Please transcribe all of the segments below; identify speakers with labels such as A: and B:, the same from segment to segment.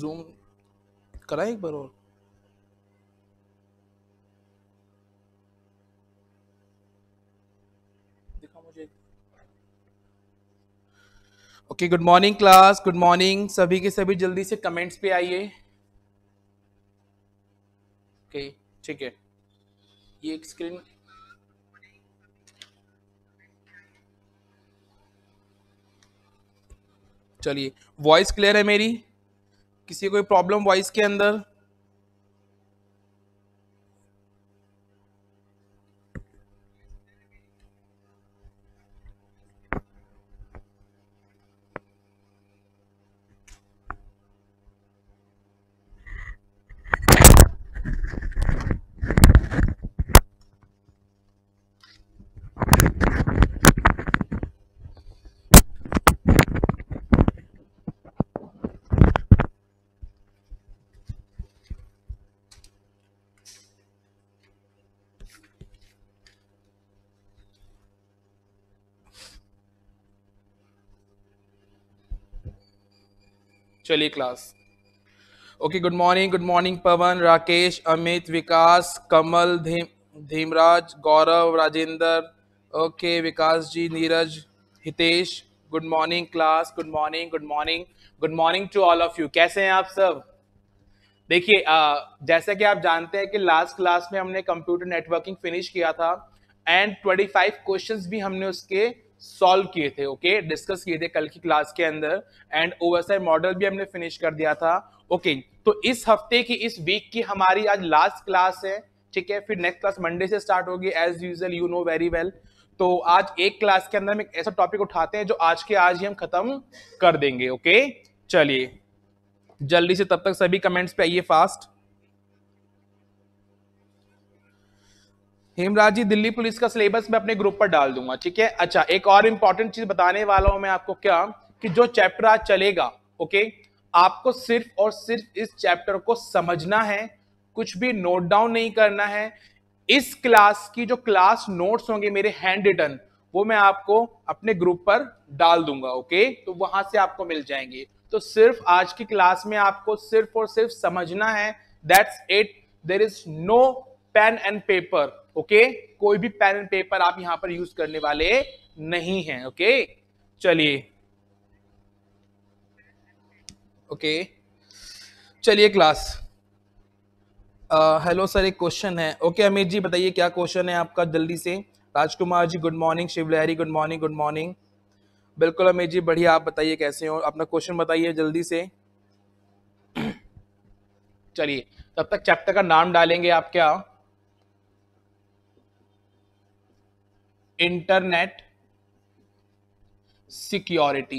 A: Zoom कराएं एक बार और okay good morning class good morning सभी के सभी जल्दी से कमेंट्स पे आइए ओके ठीक है ये एक स्क्रीन चलिए वॉइस क्लियर है मेरी किसी कोई प्रॉब्लम वॉइस के अंदर चलिए class okay good morning good morning Pawan Rakesh Amit Vikas Kamal धीम Dhimraj Gaurav Rajendra okay Vikas ji Neeraj Hitesh good morning class good morning good morning good morning to all of you कैसे हैं आप सब देखिए जैसा कि आप जानते हैं कि लास्ट क्लास में हमने कंप्यूटर नेटवर्किंग फिनिश किया था एंड 25 क्वेश्चंस भी हमने उसके सॉल्व किए थे ओके डिस्कस किए थे कल की क्लास के अंदर एंड ओवरसाइड मॉडल भी हमने फिनिश कर दिया था ओके okay, तो इस हफ्ते की इस वीक की हमारी आज लास्ट क्लास है ठीक है फिर नेक्स्ट क्लास मंडे से स्टार्ट होगी as usual you know very well तो आज एक क्लास के अंदर हम एक ऐसा टॉपिक उठाते हैं जो आज के आज ही हम खत्म कर देंगे ओके okay? चलिए जल्दी से तब तक सभी कमेंट्स पे आइए फास्ट हेमराज जी दिल्ली पुलिस का सिलेबस मैं अपने ग्रुप पर डाल दूंगा ठीक है अच्छा एक और इंपॉर्टेंट चीज बताने वाला हूं मैं आपको क्या कि जो चैप्टर आज चलेगा ओके आपको सिर्फ और सिर्फ इस चैप्टर को समझना है कुछ भी नोट डाउन नहीं करना है इस क्लास की जो क्लास नोट्स होंगे मेरे हैंड रिटर्न वो मैं आपको अपने ग्रुप पर डाल दूंगा ओके तो वहां से आपको मिल जाएंगे तो सिर्फ आज की क्लास में आपको सिर्फ और सिर्फ समझना है that's it there is no pen and paper okay कोई भी पेन एंड पेपर आप यहां पर यूज करने वाले नहीं हैं ओके चलिए ओके चलिए क्लास हेलो सर एक क्वेश्चन है ओके अमित जी बताइए क्या क्वेश्चन है आपका जल्दी से Rajkumar ji good morning Shiv Lahari good morning good morning बिल्कुल अमित जी बढ़िया आप बताइए कैसे हो अपना क्वेश्चन बताइए जल्दी से चलिए तब तक चैप्टर का नाम डालेंगे आप क्या internet security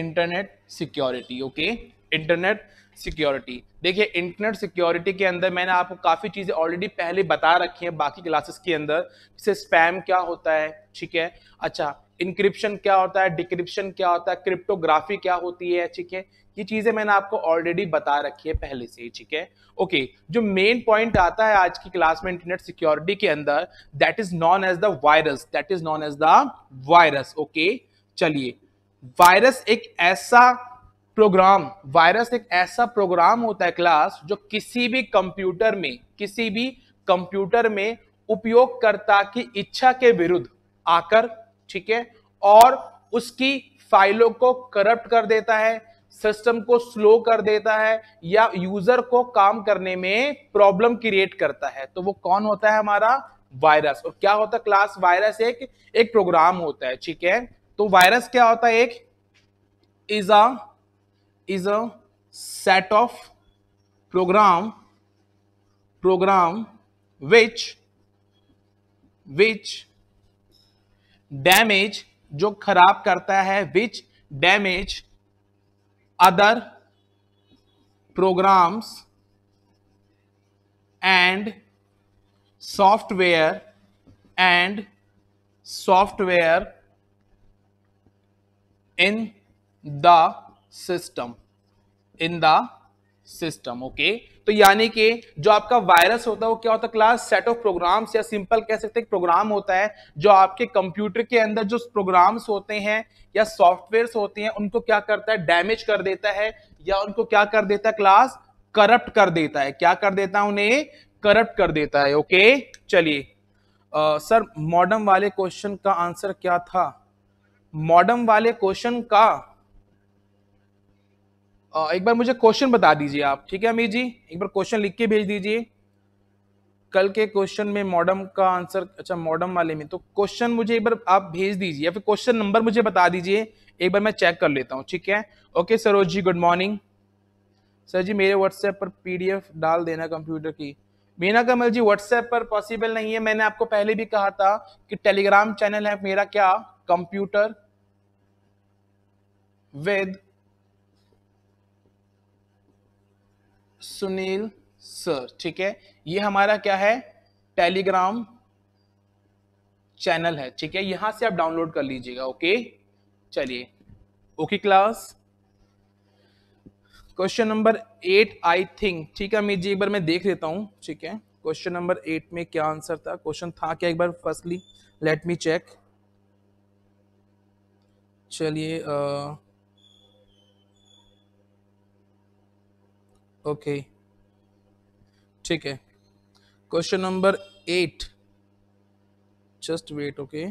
A: internet security okay internet security देखिए इंटरनेट सिक्योरिटी के अंदर मैंने आपको काफ़ी चीज़ें ऑलरेडी पहले बता रखी हैं बाकी क्लासेस के अंदर जैसे स्पैम क्या होता है ठीक है अच्छा इंक्रिप्शन क्या होता है डिक्रिप्शन क्या होता है क्रिप्टोग्राफी क्या होती है ठीक है ये चीजें मैंने आपको ऑलरेडी बता रखी है पहले से ठीक है ओके जो मेन पॉइंट आता है आज की क्लास में इंटरनेट सिक्योरिटी के अंदर that is known as the virus that is known as the virus okay चलिए वायरस एक ऐसा प्रोग्राम वायरस एक ऐसा प्रोग्राम होता है क्लास जो किसी भी कंप्यूटर में किसी भी कंप्यूटर में उपयोगकर्ता की इच्छा के विरुद्ध आकर ठीक है और उसकी फाइलों को करप्ट कर देता है सिस्टम को स्लो कर देता है या यूजर को काम करने में प्रॉब्लम क्रिएट करता है तो वो कौन होता है हमारा वायरस और क्या होता है क्लास वायरस एक एक प्रोग्राम होता है ठीक है तो वायरस क्या होता है एक is a is a set of program program which which damage जो खराब करता है which damage other programs and software and software in the system in the system okay तो यानी कि जो आपका वायरस होता है वो क्या होता है क्लास सेट ऑफ प्रोग्राम्स या सिंपल कह सकते हैं प्रोग्राम होता है जो आपके कंप्यूटर के अंदर जो प्रोग्राम्स होते हैं या सॉफ्टवेयर होते हैं उनको क्या करता है डैमेज कर देता है या उनको क्या कर देता है क्लास करप्ट कर देता है क्या कर देता है उन्हें करप्ट कर देता है ओके चलिए सर मॉडर्म वाले क्वेश्चन का आंसर क्या था मॉडर्म वाले क्वेश्चन का एक बार मुझे क्वेश्चन बता दीजिए आप ठीक है अमीर जी एक बार क्वेश्चन लिख के भेज दीजिए कल के क्वेश्चन में मॉडम का आंसर अच्छा मॉडम वाले में तो क्वेश्चन मुझे एक बार आप भेज दीजिए या फिर क्वेश्चन नंबर मुझे बता दीजिए एक बार मैं चेक कर लेता हूँ ठीक है okay Saroj ji good morning sir ji मेरे व्हाट्सएप पर पीडीएफ डाल देना कंप्यूटर की मीना कमल जी व्हाट्सएप पर पॉसिबल नहीं है मैंने आपको पहले भी कहा था कि टेलीग्राम चैनल है मेरा क्या कंप्यूटर विद सुनील सर ठीक है ये हमारा क्या है टेलीग्राम चैनल है ठीक है यहां से आप डाउनलोड कर लीजिएगा ओके चलिए okay class question number eight I think ठीक है अमित जी एक बार मैं देख लेता हूं ठीक है क्वेश्चन नंबर एट में क्या आंसर था क्वेश्चन था क्या एक बार फर्स्टली लेट मी चेक चलिए ओके ठीक है question number eight just wait okay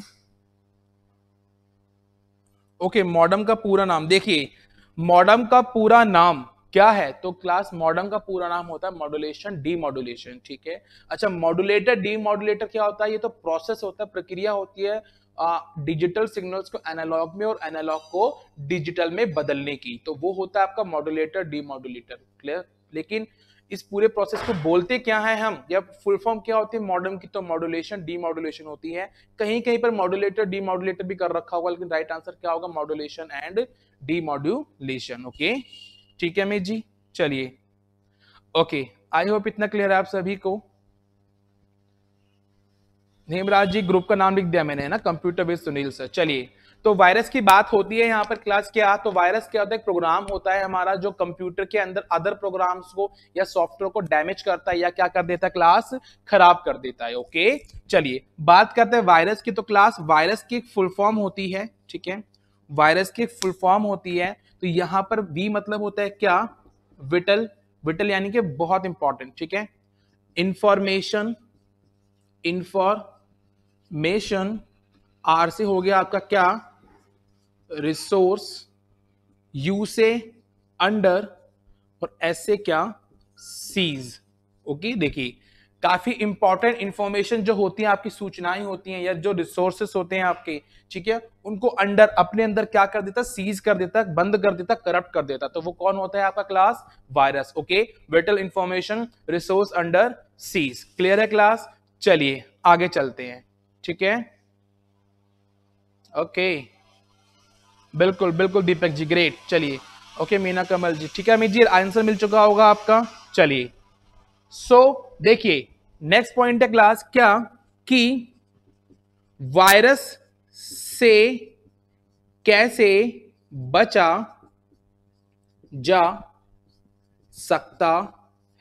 A: okay modem का पूरा नाम देखिए मॉडम का पूरा नाम क्या है तो क्लास मॉडम का पूरा नाम होता है मॉडुलेशन डी मॉडुलेशन ठीक है अच्छा मॉडुलेटर डी मॉडुलेटर क्या होता है ये तो प्रोसेस होता है प्रक्रिया होती है डिजिटल सिग्नल्स को एनालॉग में और एनालॉग को डिजिटल में बदलने की तो वो होता है आपका मॉडुलेटर डी मॉडुलेटर क्लियर लेकिन इस पूरे प्रोसेस को बोलते क्या है हम या फुल फॉर्म क्या होती है मॉडर्म की तो मॉड्यूलेशन डी मॉड्यूलेशन होती है कहीं कहीं पर मॉड्यूलेटर डी मॉड्यूलेटर भी कर रखा होगा लेकिन राइट आंसर क्या होगा modulation and demodulation okay ठीक है अमित जी चलिए ओके आई होप इतना क्लियर है आप सभी को हेमराज जी ग्रुप का नाम लिख दिया मैंने ना कंप्यूटर बेस्ड सुनील सर चलिए तो वायरस की बात होती है यहाँ पर क्लास क्या तो वायरस क्या होता है प्रोग्राम होता है हमारा जो कंप्यूटर के अंदर अदर प्रोग्राम्स को या सॉफ्टवेयर को डैमेज करता है या क्या कर देता है क्लास खराब कर देता है ओके चलिए बात करते हैं वायरस की तो क्लास वायरस की फुल फॉर्म होती है ठीक है वायरस की फुल फॉर्म होती है तो यहाँ पर वी मतलब होता है क्या विटल विटल यानी कि बहुत इंपॉर्टेंट ठीक है इंफॉर्मेशन इंफॉर्मेशन आर से हो गया आपका क्या रिसोर्स यू से अंडर और एस से क्या सीज ओके देखिए काफी इंपॉर्टेंट इंफॉर्मेशन जो होती है आपकी सूचनाएं होती हैं या जो रिसोर्सेस होते हैं आपके ठीक है उनको अंडर अपने अंदर क्या कर देता सीज कर देता बंद कर देता करप्ट कर देता तो वो कौन होता है आपका class virus okay vital information resource under seize clear है क्लास चलिए आगे चलते हैं ठीक है ओके okay. बिल्कुल बिल्कुल दीपक जी ग्रेट चलिए ओके मीना कमल जी ठीक है अमित जी आंसर मिल चुका होगा आपका चलिए सो so, देखिए नेक्स्ट पॉइंट है क्लास क्या कि वायरस से कैसे बचा जा सकता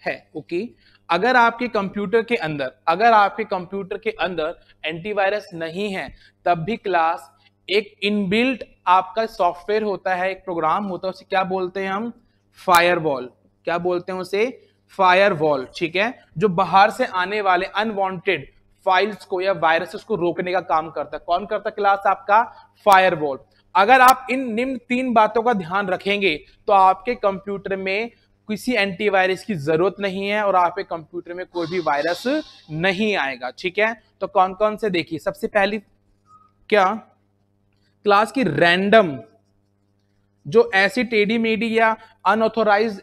A: है ओके okay? अगर आपके कंप्यूटर के अंदर अगर आपके कंप्यूटर के अंदर एंटीवायरस नहीं है तब भी क्लास एक इनबिल्ट आपका सॉफ्टवेयर होता है एक प्रोग्राम होता है उसे क्या बोलते हैं हम फायरवॉल क्या बोलते हैं उसे फायरवॉल ठीक है जो बाहर से आने वाले अनवांटेड फाइल्स को या वायरसेस को रोकने का काम करता है कौन करता है क्लास आपका फायरवॉल अगर आप इन निम्न तीन बातों का ध्यान रखेंगे तो आपके कंप्यूटर में किसी एंटीवायरस की जरूरत नहीं है और आपके कंप्यूटर में कोई भी वायरस नहीं आएगा ठीक है तो कौन कौन से देखिए सबसे पहली क्या क्लास की रैंडम जो ऐसी टेडी मेडी या अनऑथोराइज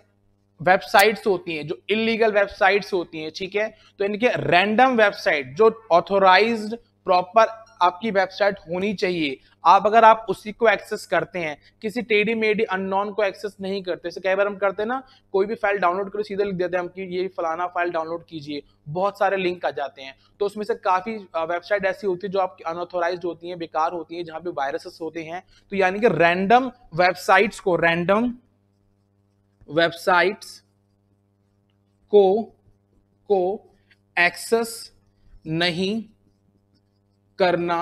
A: वेबसाइट्स होती हैं जो इलीगल वेबसाइट्स होती हैं ठीक है तो इनके रैंडम वेबसाइट जो ऑथोराइज्ड प्रॉपर आपकी वेबसाइट होनी चाहिए आप अगर आप उसी को एक्सेस करते हैं किसी टेडी मेडी अननोन को एक्सेस नहीं करते जैसे कई बार हम करते हैं ना कोई भी फाइल डाउनलोड करो सीधे लिख देते हैं हम कि ये फलाना फाइल डाउनलोड कीजिए बहुत सारे लिंक आ जाते हैं तो उसमें से काफ़ी वेबसाइट ऐसी होती है जो आपकी अनऑथोराइज होती है बेकार होती है जहां पे वायरसेस होते हैं तो यानी कि रैंडम वेबसाइट्स को रैंडम वेबसाइट्स को को एक्सेस नहीं करना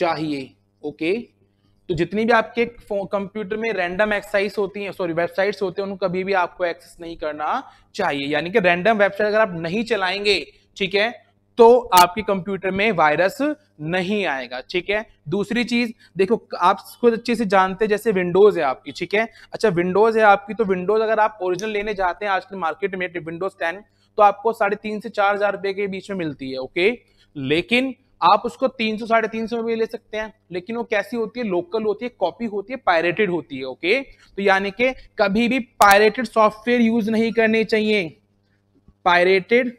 A: चाहिए ओके तो जितनी भी आपके कंप्यूटर में रैंडम एक्सरसाइज होती है सॉरी वेबसाइट्स होते हैं उनको कभी भी आपको एक्सेस नहीं करना चाहिए यानी कि रैंडम वेबसाइट अगर आप नहीं चलाएंगे ठीक है तो आपके कंप्यूटर में वायरस नहीं आएगा ठीक है दूसरी चीज देखो आप खुद अच्छे से जानते हैं जैसे विंडोज है आपकी ठीक है अच्छा विंडोज है आपकी तो विंडोज अगर आप ओरिजिनल लेने जाते हैं आजकल मार्केट में विंडोज टेन तो आपको साढ़े तीन से चार हजार रुपए के बीच में मिलती है ओके लेकिन आप उसको तीन सौ साढ़े तीन सौ में भी ले सकते हैं लेकिन वो कैसी होती है लोकल होती है कॉपी होती है पायरेटेड होती है ओके तो यानी कि कभी भी पायरेटेड सॉफ्टवेयर यूज नहीं करने चाहिए पायरेटेड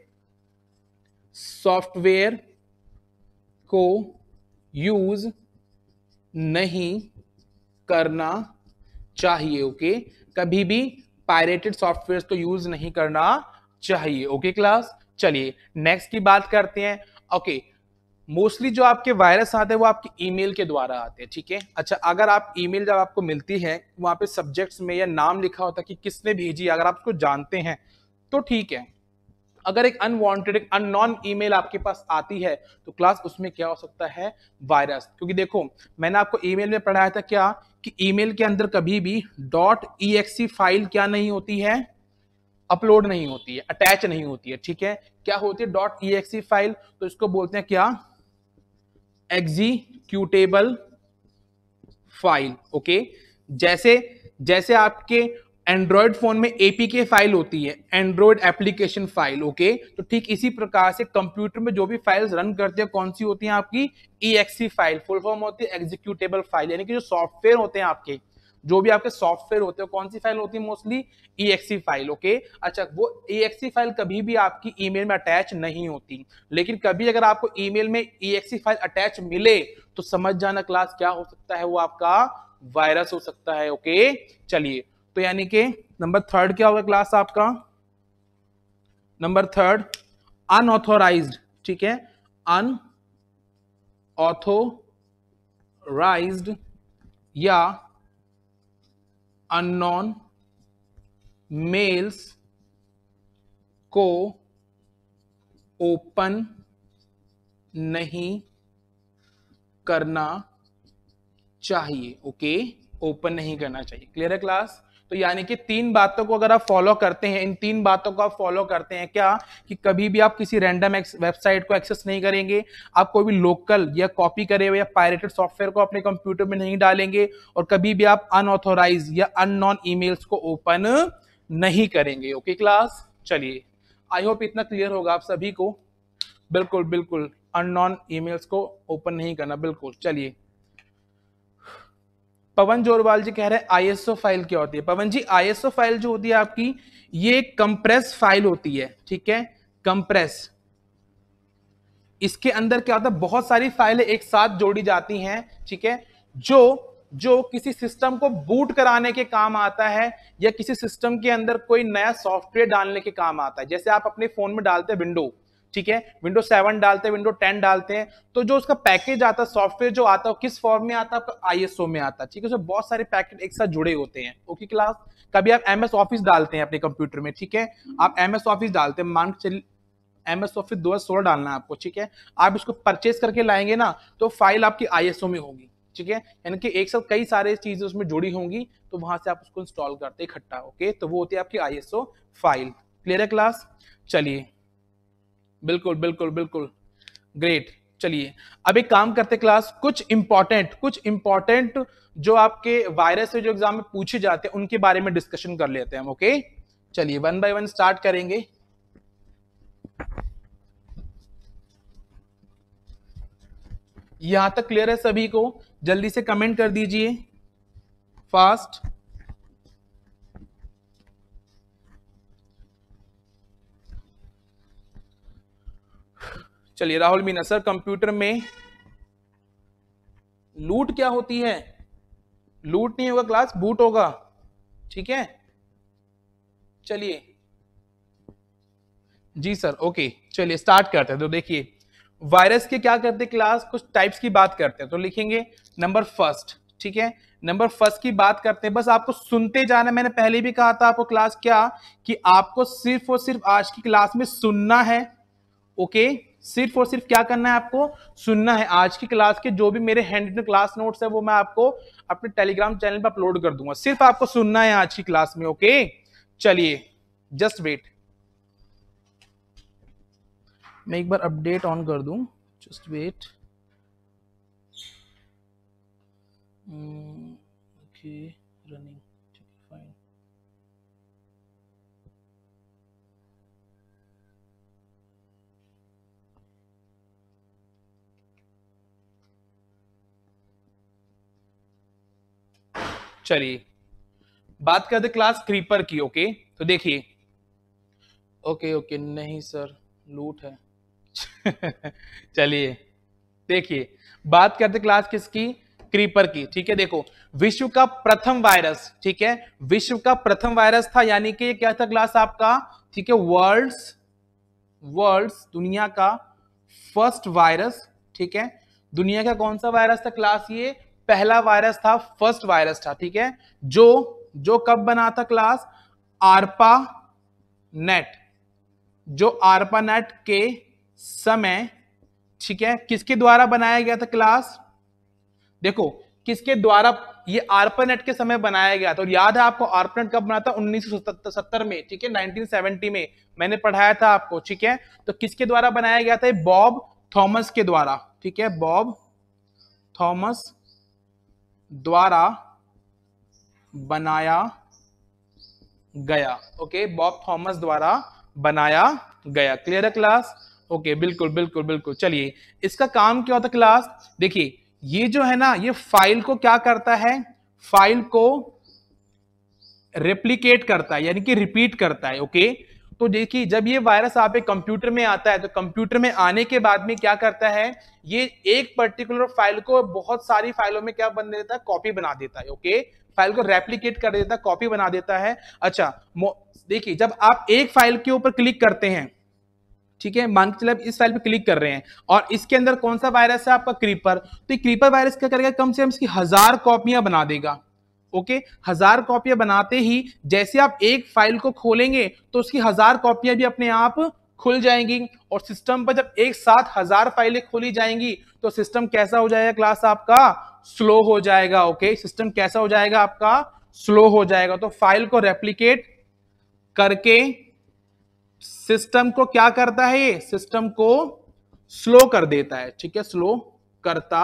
A: सॉफ्टवेयर को यूज नहीं करना चाहिए ओके कभी भी पायरेटेड सॉफ्टवेयर को यूज नहीं करना चाहिए ओके क्लास चलिए नेक्स्ट की बात करते हैं ओके मोस्टली जो आपके वायरस आते हैं वो आपके ईमेल के द्वारा आते हैं ठीक है अच्छा अगर आप ईमेल जब आपको मिलती है वहां पे सब्जेक्ट्स में या नाम लिखा होता है कि किसने भेजी अगर आप उसको जानते हैं तो ठीक है अगर एक अनवांटेड एक अननॉन ईमेल आपके पास आती है तो क्लास उसमें क्या हो सकता है वायरस क्योंकि देखो मैंने आपको ईमेल में पढ़ाया था क्या कि ईमेल के अंदर कभी भी डॉट ई फाइल क्या नहीं होती है अपलोड नहीं होती है अटैच नहीं होती है ठीक है क्या होती है डॉट ई फाइल तो इसको बोलते हैं क्या एग्जीक्यूटेबल फाइल ओके जैसे जैसे आपके एंड्रॉयड फोन में एपीके फाइल होती है एंड्रॉयड एप्लीकेशन फाइल ओके तो ठीक इसी प्रकार से कंप्यूटर में जो भी फाइल्स रन करते हैं कौन सी होती हैं आपकी ई फाइल फुल फॉर्म होती है एग्जीक्यूटेबल फाइल यानी कि जो सॉफ्टवेयर होते हैं आपके जो भी आपके सॉफ्टवेयर होते हैं कौन सी फाइल होती है मोस्टली ई फाइल ओके अच्छा वो ई फाइल कभी भी आपकी ईमेल में अटैच नहीं होती लेकिन कभी अगर आपको ईमेल में ई फाइल अटैच मिले तो समझ जाना क्लास क्या हो सकता है वो आपका वायरस हो सकता है ओके चलिए तो यानी कि नंबर थर्ड क्या होगा क्लास आपका नंबर थर्ड अनऑथोराइज ठीक है अन ऑथोराइज या अननोन मेल्स को ओपन नहीं करना चाहिए ओके ओपन नहीं करना चाहिए क्लियर है क्लास तो यानी कि तीन बातों को अगर आप फॉलो करते हैं इन तीन बातों को आप फॉलो करते हैं क्या कि कभी भी आप किसी रैंडम वेबसाइट को एक्सेस नहीं करेंगे आप कोई भी लोकल या कॉपी करे हुए या पायरेटेड सॉफ्टवेयर को अपने कंप्यूटर में नहीं डालेंगे और कभी भी आप अनऑथोराइज या अननॉन ईमेल्स को ओपन नहीं करेंगे ओके क्लास चलिए आई होप इतना क्लियर होगा आप सभी को बिल्कुल बिल्कुल अननॉन ईमेल्स को ओपन नहीं करना बिल्कुल चलिए पवन जोरवाल जी कह रहे हैं आईएसओ फाइल क्या होती है पवन जी आईएसओ फाइल जो होती है आपकी ये कंप्रेस फाइल होती है ठीक है कंप्रेस इसके अंदर क्या होता है बहुत सारी फाइलें एक साथ जोड़ी जाती हैं ठीक है जो जो किसी सिस्टम को बूट कराने के काम आता है या किसी सिस्टम के अंदर कोई नया सॉफ्टवेयर डालने के काम आता है जैसे आप अपने फोन में डालते हैं विंडो ठीक है विंडो सेवन डालते हैं विंडो टेन डालते हैं तो जो उसका पैकेज आता है सॉफ्टवेयर जो आता है किस फॉर्म में आता है आपका आईएसओ में आता है ठीक है उसमें बहुत सारे पैकेट एक साथ जुड़े होते हैं ओके क्लास कभी आप एमएस ऑफिस डालते हैं अपने कंप्यूटर में ठीक है आप एमएस ऑफिस डालते हैं मान चल चलिए एम एस ऑफिस दो हजार सोलह डालना है आपको ठीक है आप इसको परचेज करके लाएंगे ना तो फाइल आपकी आईएसओ में होगी ठीक है यानी कि एक साथ कई सारे चीजें उसमें जुड़ी होंगी तो वहां से आप उसको इंस्टॉल करते इकट्ठा ओके तो वो होती है आपकी ओ फाइल क्लियर है क्लास चलिए बिल्कुल बिल्कुल बिल्कुल ग्रेट चलिए अब एक काम करते क्लास कुछ इंपॉर्टेंट कुछ इंपॉर्टेंट जो आपके वायरस से जो एग्जाम में पूछे जाते हैं उनके बारे में डिस्कशन कर लेते हैं हम ओके चलिए वन बाय वन स्टार्ट करेंगे यहां तक क्लियर है सभी को जल्दी से कमेंट कर दीजिए फास्ट चलिए राहुल मीना सर कंप्यूटर में लूट क्या होती है लूट नहीं होगा क्लास बूट होगा ठीक है चलिए जी सर ओके चलिए स्टार्ट करते हैं तो देखिए वायरस के क्या करते क्लास कुछ टाइप्स की बात करते हैं तो लिखेंगे नंबर फर्स्ट ठीक है नंबर फर्स्ट की बात करते हैं बस आपको सुनते जाना मैंने पहले भी कहा था आपको क्लास क्या कि आपको सिर्फ और सिर्फ आज की क्लास में सुनना है ओके सिर्फ और सिर्फ क्या करना है आपको सुनना है आज की क्लास के जो भी मेरे हैंड क्लास नोट्स है वो मैं आपको अपने टेलीग्राम चैनल पर अपलोड कर दूंगा सिर्फ आपको सुनना है आज की क्लास में ओके चलिए जस्ट वेट मैं एक बार अपडेट ऑन कर दू जस्ट वेट ओके okay. चलिए बात करते क्लास क्रीपर की ओके तो देखिए ओके ओके नहीं सर लूट है चलिए देखिए बात करते क्लास किसकी क्रीपर की ठीक है देखो विश्व का प्रथम वायरस ठीक है विश्व का प्रथम वायरस था यानी कि क्या था क्लास आपका ठीक है वर्ल्ड्स वर्ल्ड्स दुनिया का फर्स्ट वायरस ठीक है दुनिया का कौन सा वायरस था क्लास ये पहला वायरस था फर्स्ट वायरस था ठीक है जो जो कब बना था क्लास आरपा नेट जो आरपा नेट के समय ठीक है किसके द्वारा बनाया गया था क्लास देखो किसके द्वारा ये आर्पनेट के समय बनाया गया था और याद है आपको आर्पनेट कब बना था 1970 में ठीक है 1970 में मैंने पढ़ाया था आपको ठीक है तो किसके द्वारा बनाया गया था बॉब थॉमस के द्वारा ठीक है बॉब थॉमस द्वारा बनाया गया ओके बॉब थॉमस द्वारा बनाया गया क्लियर है क्लास ओके बिल्कुल बिल्कुल बिल्कुल चलिए इसका काम क्या होता क्लास देखिए ये जो है ना ये फाइल को क्या करता है फाइल को रेप्लीकेट करता है यानी कि रिपीट करता है ओके okay? तो देखिए जब ये वायरस आप एक कंप्यूटर में आता है तो कंप्यूटर में आने के बाद में क्या करता है ये एक पर्टिकुलर फाइल को बहुत सारी फाइलों में क्या बन देता है कॉपी बना देता है ओके फाइल को रेप्लीकेट कर देता है कॉपी बना देता है अच्छा देखिए जब आप एक फाइल के ऊपर क्लिक करते हैं ठीक है मान के चले इस फाइल पे क्लिक कर रहे हैं और इसके अंदर कौन सा वायरस है आपका क्रीपर तो ये क्रीपर वायरस क्या करेगा कम से कम इसकी हजार कॉपियां बना देगा ओके हजार कॉपियां बनाते ही जैसे आप एक फाइल को खोलेंगे तो उसकी हजार कॉपियां भी अपने आप खुल जाएंगी और सिस्टम पर जब एक साथ हजार फाइलें खोली जाएंगी तो सिस्टम कैसा हो जाएगा क्लास आपका स्लो हो जाएगा ओके सिस्टम कैसा हो जाएगा आपका स्लो हो जाएगा तो फाइल को रेप्लीकेट करके सिस्टम को क्या करता है सिस्टम को स्लो कर देता है ठीक है स्लो करता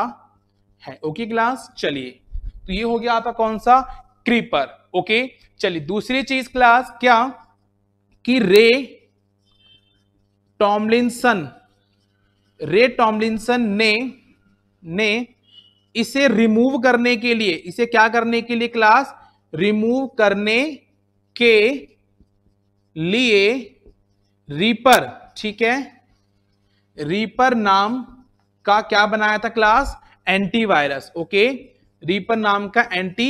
A: है ओके क्लास चलिए तो ये हो गया आपका कौन सा क्रीपर ओके चलिए दूसरी चीज क्लास क्या कि रे टॉमलिनसन रे टॉमलिनसन ने ने इसे रिमूव करने के लिए इसे क्या करने के लिए क्लास रिमूव करने के लिए रीपर ठीक है रीपर नाम का क्या बनाया था क्लास एंटीवायरस ओके रीपन नाम का एंटी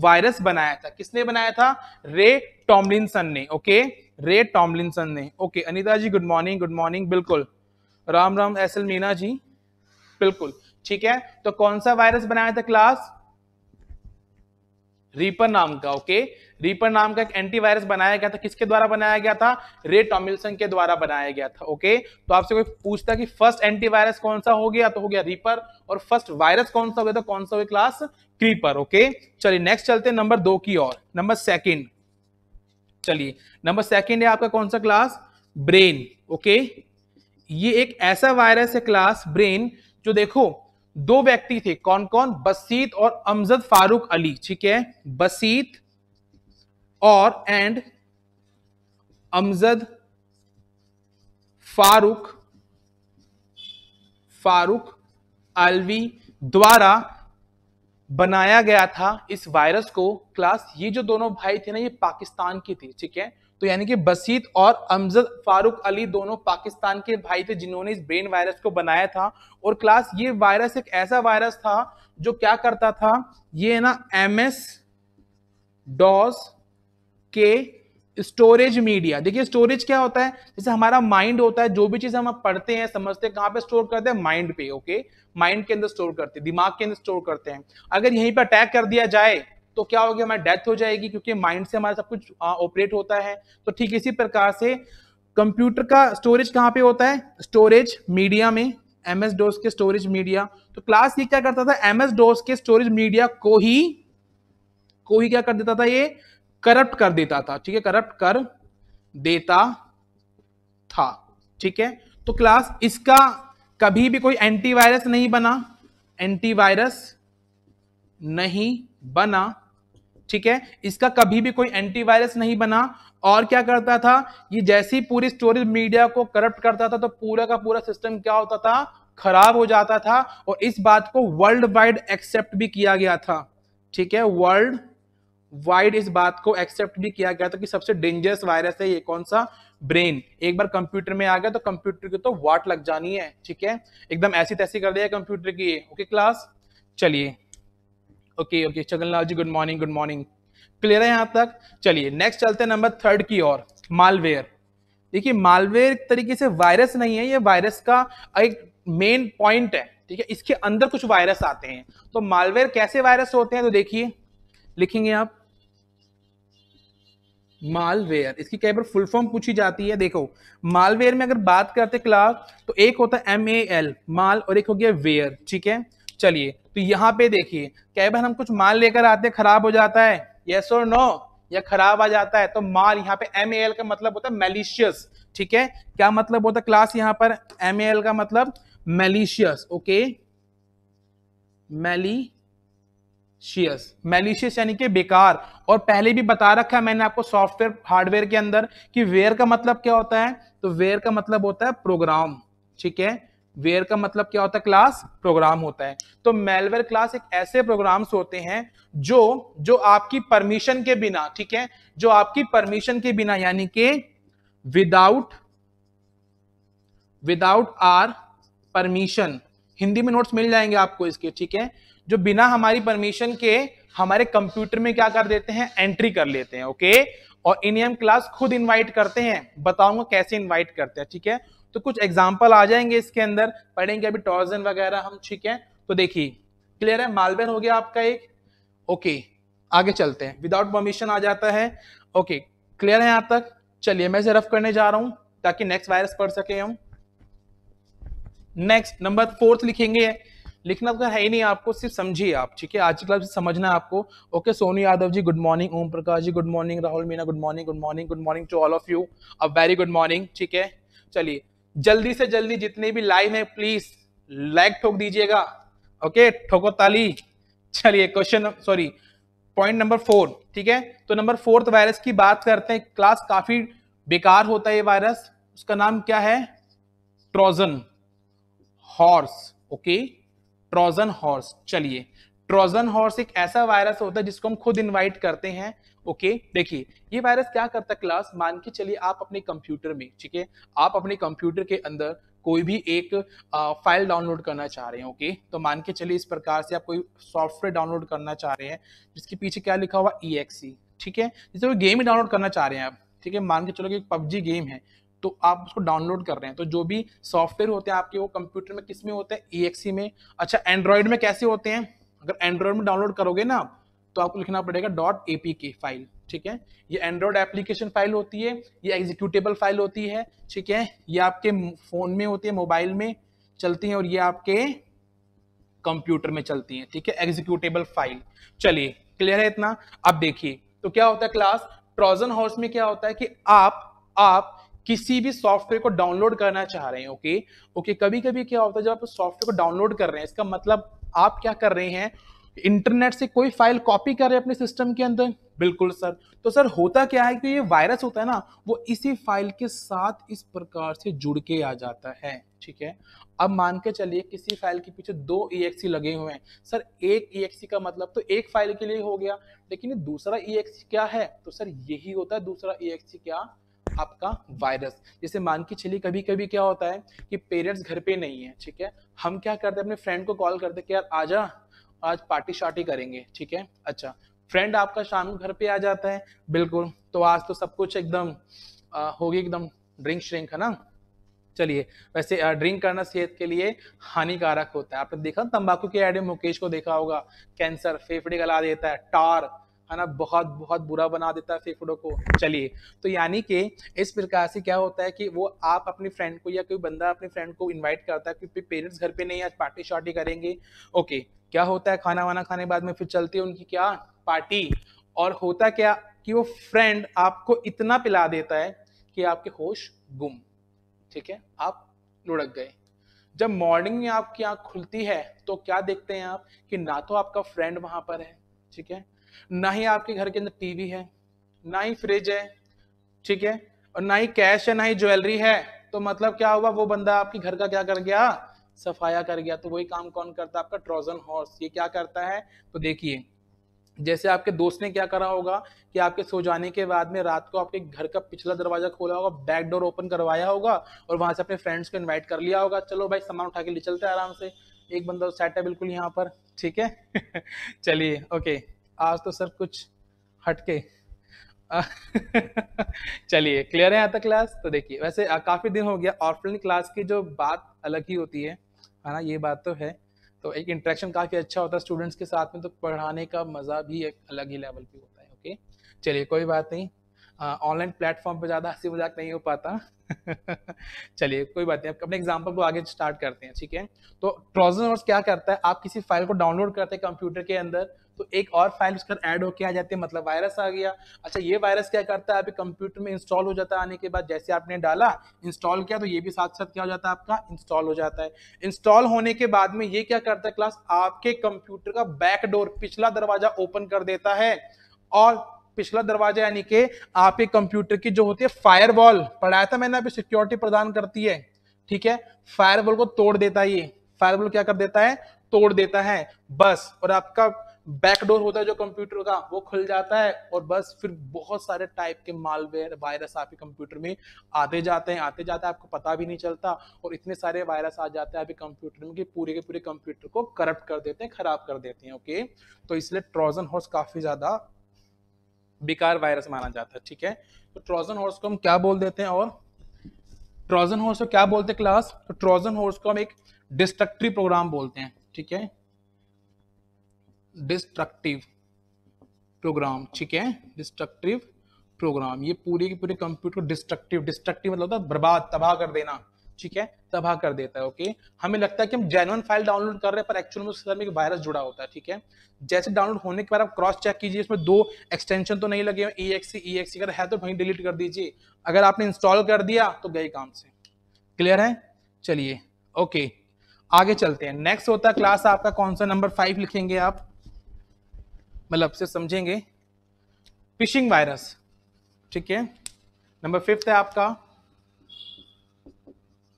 A: वायरस बनाया था किसने बनाया था रे टॉमलिनसन ने ओके रे टॉमलिनसन ने okay Anita ji good morning good morning बिल्कुल राम राम एस एल मीना जी बिल्कुल ठीक है तो कौन सा वायरस बनाया था क्लास रीपर नाम का ओके रीपर नाम का एक एंटीवायरस बनाया गया था किसके द्वारा बनाया गया था रे टॉमिल्सन के द्वारा बनाया गया था ओके तो आपसे कोई पूछता कि फर्स्ट एंटीवायरस कौन सा हो गया तो हो गया रीपर और फर्स्ट वायरस कौन सा हो गया तो कौन सा हो गया क्लास क्रीपर ओके चलिए नेक्स्ट चलते नंबर दो की और नंबर सेकेंड चलिए नंबर सेकेंड है आपका कौन सा क्लास ब्रेन ओके ये एक ऐसा वायरस है क्लास ब्रेन जो देखो दो व्यक्ति थे कौन कौन बसीत और अमजद फारूक अली ठीक है बसीत और एंड अमजद फारूक फारूक अलवी द्वारा बनाया गया था इस वायरस को क्लास ये जो दोनों भाई थे ना ये पाकिस्तान के थे ठीक है तो यानी कि बसीत और अमजद फारूक अली दोनों पाकिस्तान के भाई थे जिन्होंने इस ब्रेन वायरस को बनाया था और क्लास ये वायरस एक ऐसा वायरस था जो क्या करता था ये ना एम एस डॉस के स्टोरेज मीडिया देखिए स्टोरेज क्या होता है जैसे हमारा माइंड होता है जो भी चीज हम पढ़ते हैं समझते हैं कहाँ पे स्टोर करते हैं माइंड पे ओके माइंड के अंदर स्टोर करते हैं दिमाग के अंदर स्टोर करते हैं अगर यहीं पर अटैक कर दिया जाए तो क्या होगी हमारी डेथ हो जाएगी क्योंकि माइंड से हमारा सब कुछ ऑपरेट होता है तो ठीक इसी प्रकार से कंप्यूटर का स्टोरेज कहाँ पे होता है स्टोरेज मीडिया में एम एस डोस के स्टोरेज मीडिया तो क्लास ये क्या करता था एम एस डोस के स्टोरेज मीडिया को ही को ही क्या कर देता था ये करप्ट कर देता था ठीक है करप्ट कर देता था ठीक है तो क्लास इसका कभी भी कोई एंटीवायरस नहीं बना एंटीवायरस नहीं बना ठीक है इसका कभी भी कोई एंटीवायरस नहीं बना और क्या करता था ये जैसे ही पूरी स्टोरेज मीडिया को करप्ट करता था तो पूरा का पूरा सिस्टम क्या होता था खराब हो जाता था और इस बात को वर्ल्ड वाइड एक्सेप्ट भी किया गया था ठीक है वर्ल्ड वाइड इस बात को एक्सेप्ट भी किया गया था कि सबसे डेंजरस वायरस है ये कौन सा ब्रेन एक बार कंप्यूटर में आ गया तो कंप्यूटर की तो वाट लग जानी है ठीक है एकदम ऐसी तैसी कर दिया कंप्यूटर की ओके क्लास चलिए okay okay Chhaganlal ji good morning good morning clear है यहाँ तक चलिए नेक्स्ट चलते हैं नंबर थर्ड की ओर मालवेयर देखिए मालवेयर एक तरीके से वायरस नहीं है ये वायरस का एक मेन पॉइंट है ठीक है इसके अंदर कुछ वायरस आते हैं तो मालवेयर कैसे वायरस होते हैं तो देखिए लिखेंगे आप मालवेयर इसकी कई बार फुल फॉर्म पूछी जाती है देखो मालवेयर में अगर बात करते क्लास तो एक होता है एम ए एल माल और एक हो गया वेयर ठीक है चलिए तो यहाँ पे देखिए क्या बार हम कुछ माल लेकर आते हैं खराब हो जाता है यस और नो या खराब आ जाता है तो माल यहाँ पे एम एल का मतलब होता है मेलिशियस ठीक है क्या मतलब होता है क्लास यहाँ पर एम एल का मतलब मेलिशियस ओके शियस मेलिशियस यानी कि बेकार और पहले भी बता रखा है मैंने आपको सॉफ्टवेयर हार्डवेयर के अंदर कि वेयर का मतलब क्या होता है तो वेयर का मतलब होता है प्रोग्राम ठीक है वेयर का मतलब क्या होता है क्लास प्रोग्राम होता है तो मेलवेयर क्लास एक ऐसे प्रोग्राम्स होते हैं जो जो आपकी परमिशन के बिना ठीक है जो आपकी परमिशन के बिना यानी कि without without our permission Hindi में नोट्स मिल जाएंगे आपको इसके ठीक है जो बिना हमारी परमिशन के हमारे कंप्यूटर में क्या कर देते हैं एंट्री कर लेते हैं ओके और इनियम क्लास खुद इनवाइट करते हैं बताऊंगा कैसे इनवाइट करते हैं ठीक है तो कुछ एग्जाम्पल आ जाएंगे इसके अंदर पढ़ेंगे अभी टॉर्जन वगैरह हम ठीक है तो देखिए क्लियर है मालवेयर हो गया आपका एक ओके आगे चलते हैं विदाउट परमिशन आ जाता है ओके क्लियर है यहां तक चलिए मैं इसे रफ करने जा रहा हूं ताकि नेक्स्ट वायरस पढ़ सके हम नेक्स्ट नंबर फोर्थ लिखेंगे लिखना तो है ही नहीं आपको सिर्फ समझिए आप ठीक है आज की क्लास समझना है आपको okay Sonu Yadav ji good morning Om Prakash ji good morning Rahul Meena good morning good morning good morning to all of you a very good morning ठीक है चलिए जल्दी से जल्दी जितने भी लाइव है प्लीज लाइक ठोक दीजिएगा ओके ठोको ताली चलिए question sorry point number four ठीक है तो नंबर फोर्थ वायरस की बात करते हैं क्लास काफी बेकार होता है ये वायरस उसका नाम क्या है Trojan horse okay Trojan horse चलिए ट्रोजन हॉर्स एक ऐसा वायरस होता है जिसको हम खुद इनवाइट करते हैं ओके देखिए ये वायरस क्या करता है क्लास मान के चलिए आप अपने कंप्यूटर में ठीक है आप अपने कंप्यूटर के अंदर कोई भी एक फाइल डाउनलोड करना चाह रहे हैं ओके तो मान के चलिए इस प्रकार से आप कोई सॉफ्टवेयर डाउनलोड करना चाह रहे हैं जिसके पीछे क्या लिखा हुआ ई ठीक है जैसे कोई गेम ही डाउनलोड करना चाह रहे हैं आप ठीक है मान के चलो कि एक पबजी गेम है तो आप उसको डाउनलोड कर रहे हैं तो जो भी सॉफ्टवेयर होते हैं आपके वो कंप्यूटर में किस में होते हैं ई में अच्छा एंड्रॉयड में कैसे होते हैं अगर एंड्रॉयड में डाउनलोड करोगे ना आप तो आपको लिखना पड़ेगा डॉट एपीके फाइल ठीक है ये एंड्रॉयड एप्लीकेशन फाइल होती है ये एग्जीक्यूटेबल फाइल होती है ठीक है ये आपके फोन में होती है मोबाइल में चलती हैं और ये आपके कंप्यूटर में चलती है ठीक है एग्जीक्यूटेबल फाइल चलिए क्लियर है इतना अब देखिए तो क्या होता है क्लास ट्रोजन हॉर्स में क्या होता है कि आप आप किसी भी सॉफ्टवेयर को डाउनलोड करना चाह रहे हैं ओके ओके कभी कभी क्या होता है जब आप सॉफ्टवेयर को डाउनलोड कर रहे हैं इसका मतलब आप क्या कर रहे हैं इंटरनेट से कोई फाइल कॉपी करे अपने सिस्टम के अंदर बिल्कुल सर तो सर होता क्या है कि ये वायरस होता है ना वो इसी फाइल के साथ इस प्रकार से जुड़ के आ जाता है ठीक है अब मान के चलिए किसी फाइल के पीछे दो ई e लगे हुए हैं सर एक ई e का मतलब तो एक फाइल के लिए हो गया लेकिन दूसरा ई e क्या है तो सर यही होता है दूसरा ई क्या आपका वायरस जैसे मान के चलिए कभी कभी क्या होता है कि पेरेंट्स घर पे नहीं है ठीक है हम क्या करते हैं अपने फ्रेंड को कॉल करते हैं कि यार आजा आज पार्टी शार्टी करेंगे ठीक है अच्छा फ्रेंड आपका शाम को घर पे आ जाता है बिल्कुल तो आज तो सब कुछ एकदम होगी एकदम ड्रिंक श्रिंक है ना चलिए वैसे ड्रिंक करना सेहत के लिए हानिकारक होता है आपने देखा तंबाकू के एड में मुकेश को देखा होगा कैंसर फेफड़े गला देता है टार है ना बहुत बहुत बुरा बना देता है फेफड़ों को चलिए तो यानी कि इस प्रकार से क्या होता है कि वो आप अपने फ्रेंड को या कोई बंदा अपने फ्रेंड को इन्वाइट करता है क्योंकि पेरेंट्स घर पर नहीं आज पार्टी शार्टी करेंगे ओके क्या होता है खाना वाना खाने बाद में फिर चलती है उनकी क्या पार्टी और होता क्या कि वो फ्रेंड आपको इतना पिला देता है कि आपके होश गुम ठीक है आप लुढ़क गए जब मॉर्निंग में आपकी आंख खुलती है तो क्या देखते हैं आप कि ना तो आपका फ्रेंड वहां पर है ठीक है ना ही आपके घर के अंदर टीवी है ना ही फ्रिज है ठीक है और ना ही कैश है ना ही ज्वेलरी है तो मतलब क्या हुआ वो बंदा आपके घर का क्या कर गया सफाया कर गया तो वही काम कौन करता है आपका ट्रोजन हॉर्स ये क्या करता है तो देखिए जैसे आपके दोस्त ने क्या करा होगा कि आपके सो जाने के बाद में रात को आपके घर का पिछला दरवाजा खोला होगा बैक डोर ओपन करवाया होगा और वहां से अपने फ्रेंड्स को इनवाइट कर लिया होगा चलो भाई सामान उठा के ले चलते आराम से एक बंदा सेट है बिल्कुल यहाँ पर ठीक है चलिए ओके आज तो सर कुछ हटके चलिए क्लियर है आता क्लास तो देखिए वैसे काफ़ी दिन हो गया ऑफलाइन क्लास की जो बात अलग ही होती है है ना ये बात तो है तो एक इंट्रैक्शन काफ़ी अच्छा होता है स्टूडेंट्स के साथ में तो पढ़ाने का मज़ा भी एक अलग ही लेवल पे होता है ओके चलिए कोई बात नहीं ऑनलाइन प्लेटफॉर्म पे ज़्यादा हंसी मजाक नहीं हो पाता चलिए कोई बात नहीं अपने एग्जाम्पल को आगे स्टार्ट करते हैं ठीक है तो ट्रोजन हॉर्स क्या करता है आप किसी फाइल को डाउनलोड करते हैं कंप्यूटर के अंदर तो एक और फाइल उसका ऐड होके आ जाती है मतलब वायरस आ गया अच्छा ये वायरस क्या करता है अभी कंप्यूटर में इंस्टॉल हो जाता है आने के बाद जैसे आपने डाला इंस्टॉल किया तो ये भी साथ साथ क्या हो जाता है आपका इंस्टॉल हो जाता है इंस्टॉल होने के बाद में ये क्या करता है क्लास आपके कंप्यूटर का बैकडोर पिछला दरवाजा ओपन कर देता है और पिछला दरवाजा यानी कि आपके कंप्यूटर की जो होती है फायरवॉल पढ़ाया था मैंने अभी सिक्योरिटी प्रदान करती है ठीक है फायरवॉल को तोड़ देता है ये फायरवॉल क्या कर देता है तोड़ देता है बस और आपका बैकडोर होता है जो कंप्यूटर का वो खुल जाता है और बस फिर बहुत सारे टाइप के मालवेयर वायरस आपके कंप्यूटर में आते जाते हैं आते जाते हैं आपको पता भी नहीं चलता और इतने सारे वायरस आ जाते हैं आपके कंप्यूटर में कि पूरे के पूरे कंप्यूटर को करप्ट कर देते हैं खराब कर देते हैं ओके तो इसलिए ट्रोजन हॉर्स काफी ज्यादा बेकार वायरस माना जाता है ठीक है तो ट्रोजन हॉर्स को हम क्या बोल देते हैं और ट्रोजन हॉर्स को क्या बोलते हैं क्लास तो ट्रोजन हॉर्स को हम एक डिस्ट्रक्टिव प्रोग्राम बोलते हैं ठीक है डिस्ट्रक्टिव प्रोग्राम ठीक है डिस्ट्रक्टिव प्रोग्राम ये पूरी की पूरी कंप्यूटर को डिस्ट्रक्टिव डिस्ट्रक्टिव मतलब बर्बाद तबाह कर देना ठीक है तबाह कर देता है ओके हमें लगता है कि हम जेनवन फाइल डाउनलोड कर रहे हैं पर एक्चुअल में उसके में एक वायरस जुड़ा होता है ठीक है जैसे डाउनलोड होने के बाद आप क्रॉस चेक कीजिए इसमें दो एक्सटेंशन तो नहीं लगे ई एक्सी ई एक्सी अगर है तो वहीं डिलीट कर दीजिए अगर आपने इंस्टॉल कर दिया तो गए काम से क्लियर है चलिए ओके आगे चलते हैं नेक्स्ट होता है क्लास आपका कौन सा नंबर फाइव लिखेंगे आप मतलब से समझेंगे फिशिंग वायरस ठीक है नंबर फिफ्थ है आपका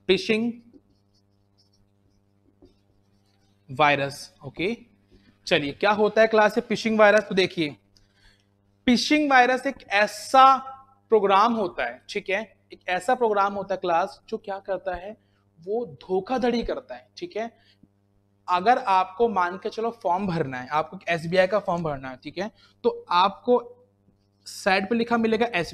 A: पिशिंग वायरस ओके चलिए क्या होता है क्लास में पिशिंग वायरस तो देखिए पिशिंग वायरस एक ऐसा प्रोग्राम होता है ठीक है एक ऐसा प्रोग्राम होता है क्लास जो क्या करता है वो धोखाधड़ी करता है ठीक है अगर आपको मान के चलो फॉर्म भरना है आपको एस का फॉर्म भरना है ठीक है तो आपको साइड पे लिखा मिलेगा एस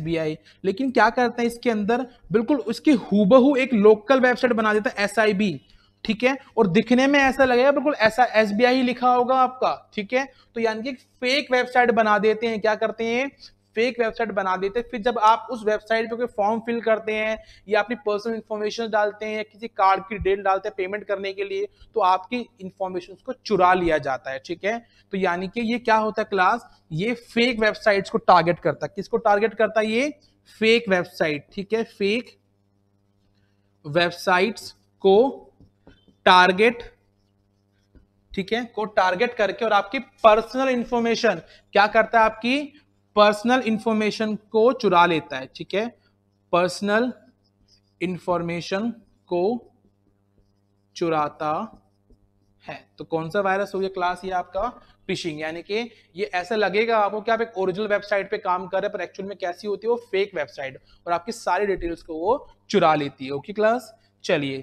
A: लेकिन क्या करते हैं इसके अंदर बिल्कुल उसकी हुबहू एक लोकल वेबसाइट बना देता है एस ठीक है और दिखने में ऐसा लगेगा बिल्कुल ऐसा एस लिखा होगा आपका ठीक है तो यानी कि फेक वेबसाइट बना देते हैं क्या करते हैं फेक वेबसाइट बना देते हैं फिर जब आप उस वेबसाइट पे कोई फॉर्म फिल करते हैं या अपनी पर्सनल इन्फॉर्मेशन डालते हैं या किसी कार्ड की डिटेल डालते हैं पेमेंट करने के लिए तो आपकी इन्फॉर्मेशन को चुरा लिया जाता है ठीक है तो यानी कि ये क्या होता है क्लास ये फेक वेबसाइट्स को टारगेट करता है किसको टारगेट करता है ये फेक वेबसाइट ठीक है फेक वेबसाइट्स को टारगेट ठीक है को टारगेट करके और आपकी पर्सनल इंफॉर्मेशन क्या करता है आपकी पर्सनल इंफॉर्मेशन को चुरा लेता है ठीक है पर्सनल इंफॉर्मेशन को चुराता है तो कौन सा वायरस हो गया क्लास ये आपका फिशिंग यानी कि ये ऐसा लगेगा आपको कि आप एक ओरिजिनल वेबसाइट पे काम कर रहे हैं पर एक्चुअल में कैसी होती है वो फेक वेबसाइट और आपकी सारी डिटेल्स को वो चुरा लेती है ओके क्लास चलिए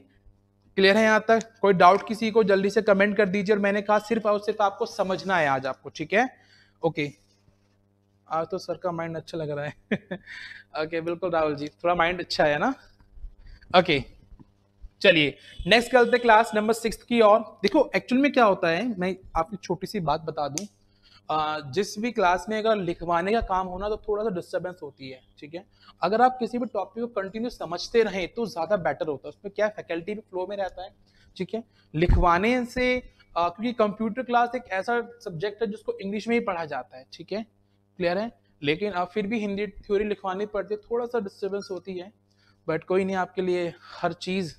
A: क्लियर है यहाँ तक कोई डाउट किसी को जल्दी से कमेंट कर दीजिए और मैंने कहा सिर्फ और सिर्फ आपको समझना है आज आपको ठीक है ओके आज तो सर का माइंड अच्छा लग रहा है ओके okay, बिल्कुल राहुल जी थोड़ा माइंड अच्छा है ना ओके okay, चलिए नेक्स्ट करते क्लास नंबर सिक्स की और देखो एक्चुअल में क्या होता है मैं आपकी छोटी सी बात बता दूं जिस भी क्लास में अगर लिखवाने का काम होना तो थोड़ा सा डिस्टर्बेंस होती है ठीक है अगर आप किसी भी टॉपिक को कंटिन्यू समझते रहें तो ज़्यादा बेटर होता है उसमें क्या फैकल्टी भी फ्लो में रहता है ठीक है लिखवाने से क्योंकि कंप्यूटर क्लास एक ऐसा सब्जेक्ट है जिसको इंग्लिश में ही पढ़ा जाता है ठीक है क्लियर है लेकिन आप फिर भी हिंदी थ्योरी लिखवानी पड़ती है थोड़ा सा डिस्टर्बेंस होती है बट कोई नहीं आपके लिए हर चीज़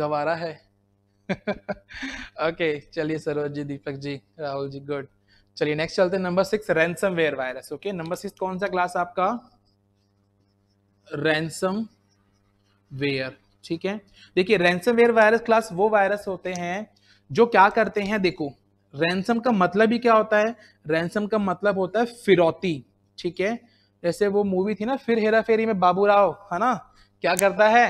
A: गवारा है ओके चलिए सरोज जी दीपक जी राहुल जी गुड चलिए नेक्स्ट चलते हैं number six ransomware virus okay number six कौन सा क्लास आपका रैनसम वेयर ठीक है देखिए रैनसम वेयर वायरस क्लास वो वायरस होते हैं जो क्या करते हैं देखो रैनसम का मतलब ही क्या होता है रैनसम का मतलब होता है फिरौती ठीक है जैसे वो मूवी थी ना फिर हेरा फेरी में बाबू राव है ना क्या करता है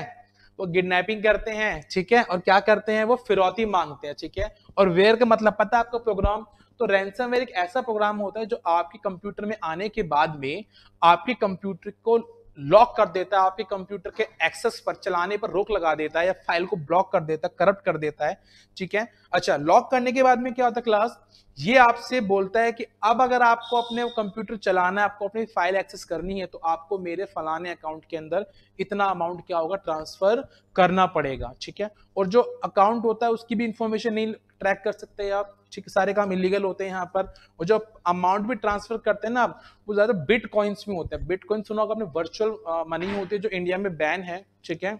A: वो किडनैपिंग करते हैं ठीक है और क्या करते हैं वो फिरौती मांगते हैं ठीक है और वेयर का मतलब पता है आपको प्रोग्राम तो रैनसम वेयर एक ऐसा प्रोग्राम होता है जो आपके कंप्यूटर में आने के बाद में आपके कंप्यूटर को लॉक कर देता है आपके कंप्यूटर के एक्सेस पर चलाने पर रोक लगा देता है या फाइल को ब्लॉक कर देता है करप्ट कर देता है ठीक है अच्छा लॉक करने के बाद में क्या होता है क्लास ये आपसे बोलता है कि अब अगर आपको अपने कंप्यूटर चलाना है आपको अपनी फाइल एक्सेस करनी है तो आपको मेरे फलाने अकाउंट के अंदर इतना अमाउंट क्या होगा ट्रांसफर करना पड़ेगा ठीक है और जो अकाउंट होता है उसकी भी इंफॉर्मेशन नहीं ट्रैक कर सकते आप ठीक सारे काम इलीगल होते हैं यहाँ पर और जो अमाउंट भी ट्रांसफर करते हैं ना आप वो ज़्यादा बिट कॉइन्स में होते हैं बिट कॉइन सुना होगा अपने वर्चुअल मनी होती है जो इंडिया में बैन है ठीक है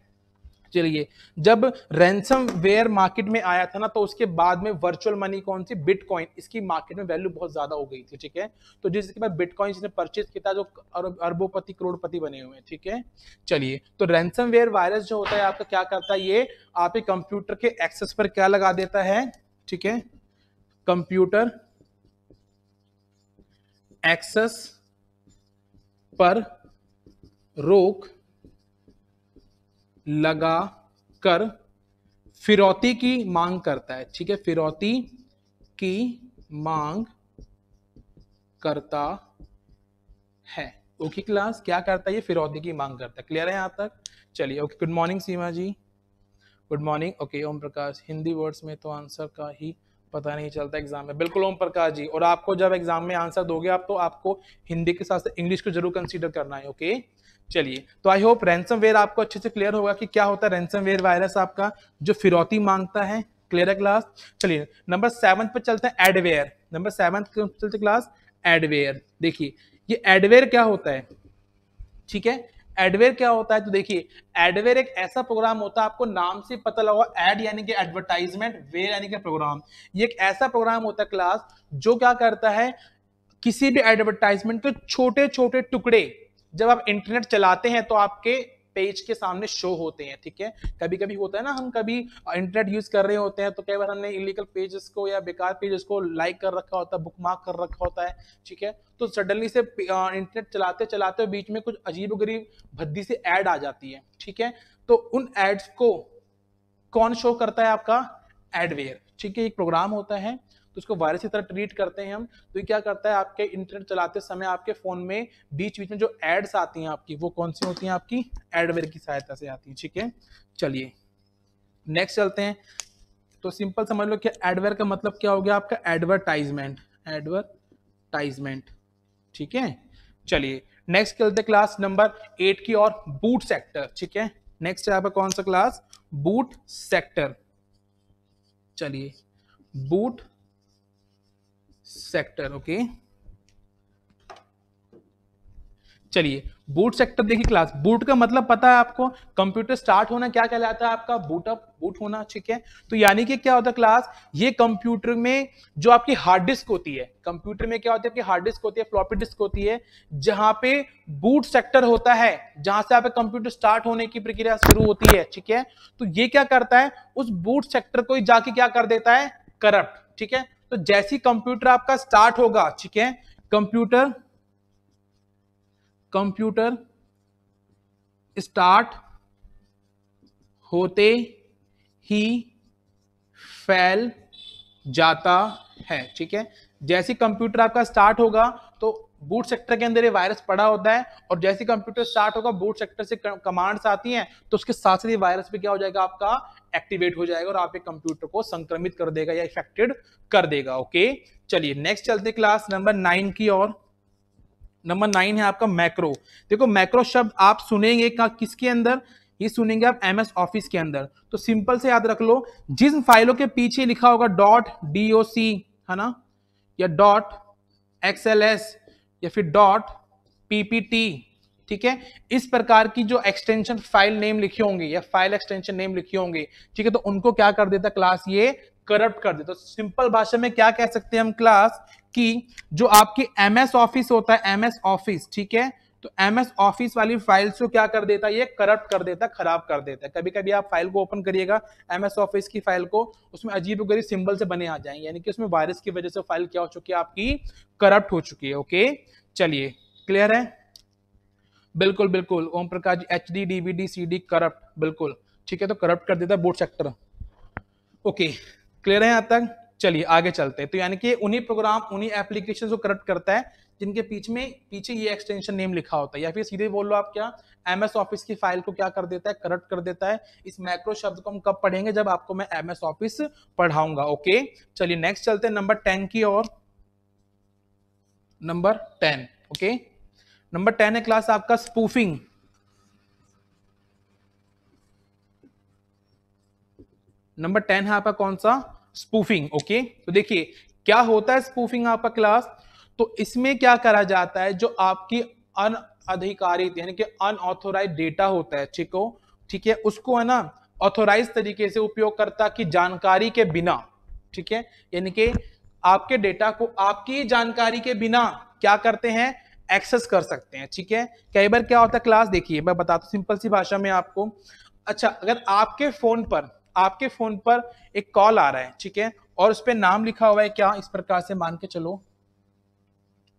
A: चलिए जब रैंसम वेयर मार्केट में आया था ना तो उसके बाद में वर्चुअल मनी कौन सी बिटकॉइन इसकी मार्केट में वैल्यू बहुत ज्यादा हो गई थी ठीक है तो जिसके बाद बिटकॉइन ने परचेज किया था जो अरबोपति करोड़पति बने हुए हैं ठीक है चलिए तो रैंसम वेयर वायरस जो होता है आपका क्या करता है ये आपके कंप्यूटर के एक्सेस पर क्या लगा देता है ठीक है कंप्यूटर एक्सेस पर रोक लगा कर फिरौती की मांग करता है ठीक है फिरौती की मांग करता है ओके क्लास क्या करता है ये फिरौती की मांग करता है क्लियर है यहां तक चलिए okay good morning Seema ji good morning okay Om Prakash Hindi words में तो आंसर का ही पता नहीं चलता एग्जाम में बिल्कुल ओम प्रकाश जी और आपको जब एग्जाम में आंसर दोगे आप तो आपको हिंदी के साथ इंग्लिश को जरूर कंसीडर करना है ओके चलिए तो आई होप रैंसम वेयर आपको अच्छे से क्लियर होगा कि क्या होता है रैनसम वेयर वायरस आपका जो फिरौती मांगता है क्लियर है क्लास चलिए नंबर सेवन पर चलते हैं एडवेयर नंबर सेवन चलते क्लास एडवेयर देखिए ये एडवेयर क्या होता है ठीक है एडवेयर क्या होता है तो देखिए एडवेयर एक ऐसा प्रोग्राम होता है आपको नाम से पता लगा एड यानी कि एडवर्टाइजमेंट वेयर यानी कि प्रोग्राम ये एक ऐसा प्रोग्राम होता है क्लास जो क्या करता है किसी भी एडवर्टाइजमेंट के छोटे छोटे टुकड़े जब आप इंटरनेट चलाते हैं तो आपके पेज के सामने शो होते हैं ठीक है कभी कभी होता है ना हम कभी इंटरनेट यूज कर रहे होते हैं तो कई बार हमने इलीगल पेजेस को या बेकार पेजेस को लाइक कर रखा होता है बुक मार्क कर रखा होता है ठीक है तो सडनली से इंटरनेट चलाते चलाते बीच में कुछ अजीब गरीब भद्दी से एड आ जाती है ठीक है तो उन एड्स को कौन शो करता है आपका एडवेयर ठीक है एक प्रोग्राम होता है तो उसको वायरस की तरह ट्रीट करते हैं हम तो ये क्या करता है आपके इंटरनेट चलाते समय आपके फ़ोन में बीच बीच में जो एड्स आती हैं आपकी वो कौन सी होती हैं आपकी एडवेयर की सहायता से आती हैं ठीक है चलिए नेक्स्ट चलते हैं तो सिंपल समझ लो कि एडवेयर का मतलब क्या हो गया आपका एडवर्टाइजमेंट एडवर्टाइजमेंट ठीक है चलिए नेक्स्ट चलते क्लास नंबर एट की और बूट सेक्टर ठीक है नेक्स्ट है आपका कौन सा क्लास बूट सेक्टर चलिए बूट सेक्टर ओके चलिए बूट सेक्टर देखिए क्लास बूट का मतलब पता है आपको कंप्यूटर स्टार्ट होना क्या कहलाता है आपका बूट अप बूट होना ठीक है तो यानी कि क्या होता है क्लास ये कंप्यूटर में जो आपकी हार्ड डिस्क होती है कंप्यूटर में क्या होती है आपकी हार्ड डिस्क होती है फ्लॉपी डिस्क होती है जहां पे बूट सेक्टर होता है जहां से आपका कंप्यूटर स्टार्ट होने की प्रक्रिया शुरू होती है ठीक है तो ये क्या करता है उस बूट सेक्टर को जाके क्या कर देता है करप्ट ठीक है तो जैसी कंप्यूटर आपका स्टार्ट होगा ठीक है कंप्यूटर कंप्यूटर स्टार्ट होते ही फैल जाता है ठीक है जैसे कंप्यूटर आपका स्टार्ट होगा बूट सेक्टर के अंदर ये वायरस पड़ा होता है और जैसे कंप्यूटर स्टार्ट होगा बूट सेक्टर से कमांड्स आती हैं तो उसके साथ साथ ये वायरस भी क्या हो जाएगा आपका एक्टिवेट हो जाएगा और आपके कंप्यूटर को संक्रमित कर देगा या इफेक्टेड कर देगा ओके चलिए नेक्स्ट चलते क्लास नंबर नाइन की और नंबर नाइन है आपका मैक्रो देखो मैक्रो शब्द आप सुनेंगे का किसके अंदर ये सुनेंगे आप एम एस ऑफिस के अंदर तो सिंपल से याद रख लो जिस फाइलों के पीछे लिखा होगा डॉट डी ओ सी है ना या डॉट एक्सएलएस या फिर डॉट पीपीटी ठीक है इस प्रकार की जो एक्सटेंशन फाइल नेम लिखी होंगी या फाइल एक्सटेंशन नेम लिखी होंगी ठीक है तो उनको क्या कर देता क्लास ये करप्ट कर देता तो सिंपल भाषा में क्या कह सकते हैं हम क्लास की जो आपकी एमएस ऑफिस होता है एमएस ऑफिस ठीक है तो एमएस ऑफिस वाली फाइल्स को क्या कर देता है ये करप्ट कर देता है खराब कर देता है कभी कभी आप फाइल को ओपन करिएगा एमएस ऑफिस की फाइल को उसमें अजीब गरीब सिंबल से बने आ जाएंगे यानी कि उसमें वायरस की वजह से फाइल क्या हो चुकी है आपकी करप्ट हो चुकी है ओके चलिए क्लियर है बिल्कुल बिल्कुल Om Prakash ji H D D C D corrupt बिल्कुल ठीक है तो करप्ट कर देता है बोर्ड सेक्टर ओके क्लियर है यहाँ तक चलिए आगे चलते हैं तो यानी कि उन्हीं प्रोग्राम उन्हीं एप्लीकेशन को करेक्ट करता है जिनके पीछे में पीछे ये एक्सटेंशन नेम लिखा होता है या फिर सीधे बोल लो आप क्या एम एस ऑफिस की फाइल को क्या कर देता है करेक्ट कर देता है इस मैक्रो शब्द को हम कब पढ़ेंगे जब आपको मैं एम एस ऑफिस पढ़ाऊंगा ओके चलिए नेक्स्ट चलते हैं नंबर टेन की और number ten okay number ten है क्लास आपका स्पूफिंग नंबर टेन है आपका कौन सा स्पूफिंग ओके तो देखिए क्या होता है स्पूफिंग आपका क्लास तो इसमें क्या करा जाता है जो आपकी अनअधिकारित यानी कि अनऑथोराइज डेटा होता है ठीक हो ठीक है उसको है ना ऑथोराइज तरीके से उपयोगकर्ता की जानकारी के बिना ठीक है यानी कि आपके डेटा को आपकी जानकारी के बिना क्या करते हैं एक्सेस कर सकते हैं ठीक है कई बार क्या होता है क्लास देखिए मैं बताता हूँ सिंपल सी भाषा में आपको अच्छा अगर आपके फोन पर आपके फोन पर एक कॉल आ रहा है ठीक है और उस पर नाम लिखा हुआ है क्या इस प्रकार से मान के चलो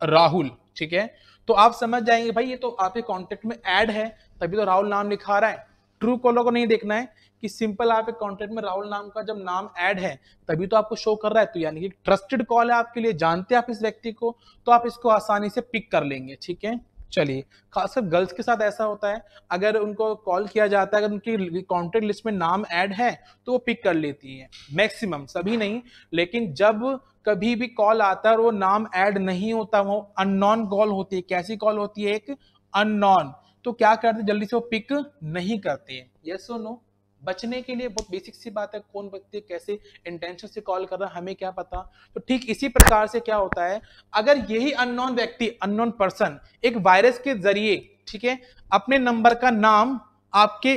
A: राहुल ठीक है तो आप समझ जाएंगे भाई ये तो आपके कॉन्टेक्ट में एड है तभी तो राहुल नाम लिखा रहा है ट्रू कॉलर को नहीं देखना है कि सिंपल आपके कॉन्टेक्ट में राहुल नाम का जब नाम ऐड है तभी तो आपको शो कर रहा है तो यानी कि ट्रस्टेड कॉल है आपके लिए जानते हैं आप इस व्यक्ति को तो आप इसको आसानी से पिक कर लेंगे ठीक है चलिए खासकर गर्ल्स के साथ ऐसा होता है अगर उनको कॉल किया जाता है अगर उनकी कॉन्टेक्ट लिस्ट में नाम ऐड है तो वो पिक कर लेती है मैक्सिमम सभी नहीं लेकिन जब कभी भी कॉल आता है और वो नाम ऐड नहीं होता वो अननॉन कॉल होती है कैसी कॉल होती है एक अननॉन तो क्या करते जल्दी से वो पिक नहीं करते यस और नो बचने के लिए बहुत बेसिक सी बात है कौन व्यक्ति कैसे इंटेंशन से कॉल कर रहा है हमें क्या पता तो ठीक इसी प्रकार से क्या होता है अगर यही अननोन व्यक्ति अननोन पर्सन एक वायरस के जरिए ठीक है अपने नंबर का नाम आपके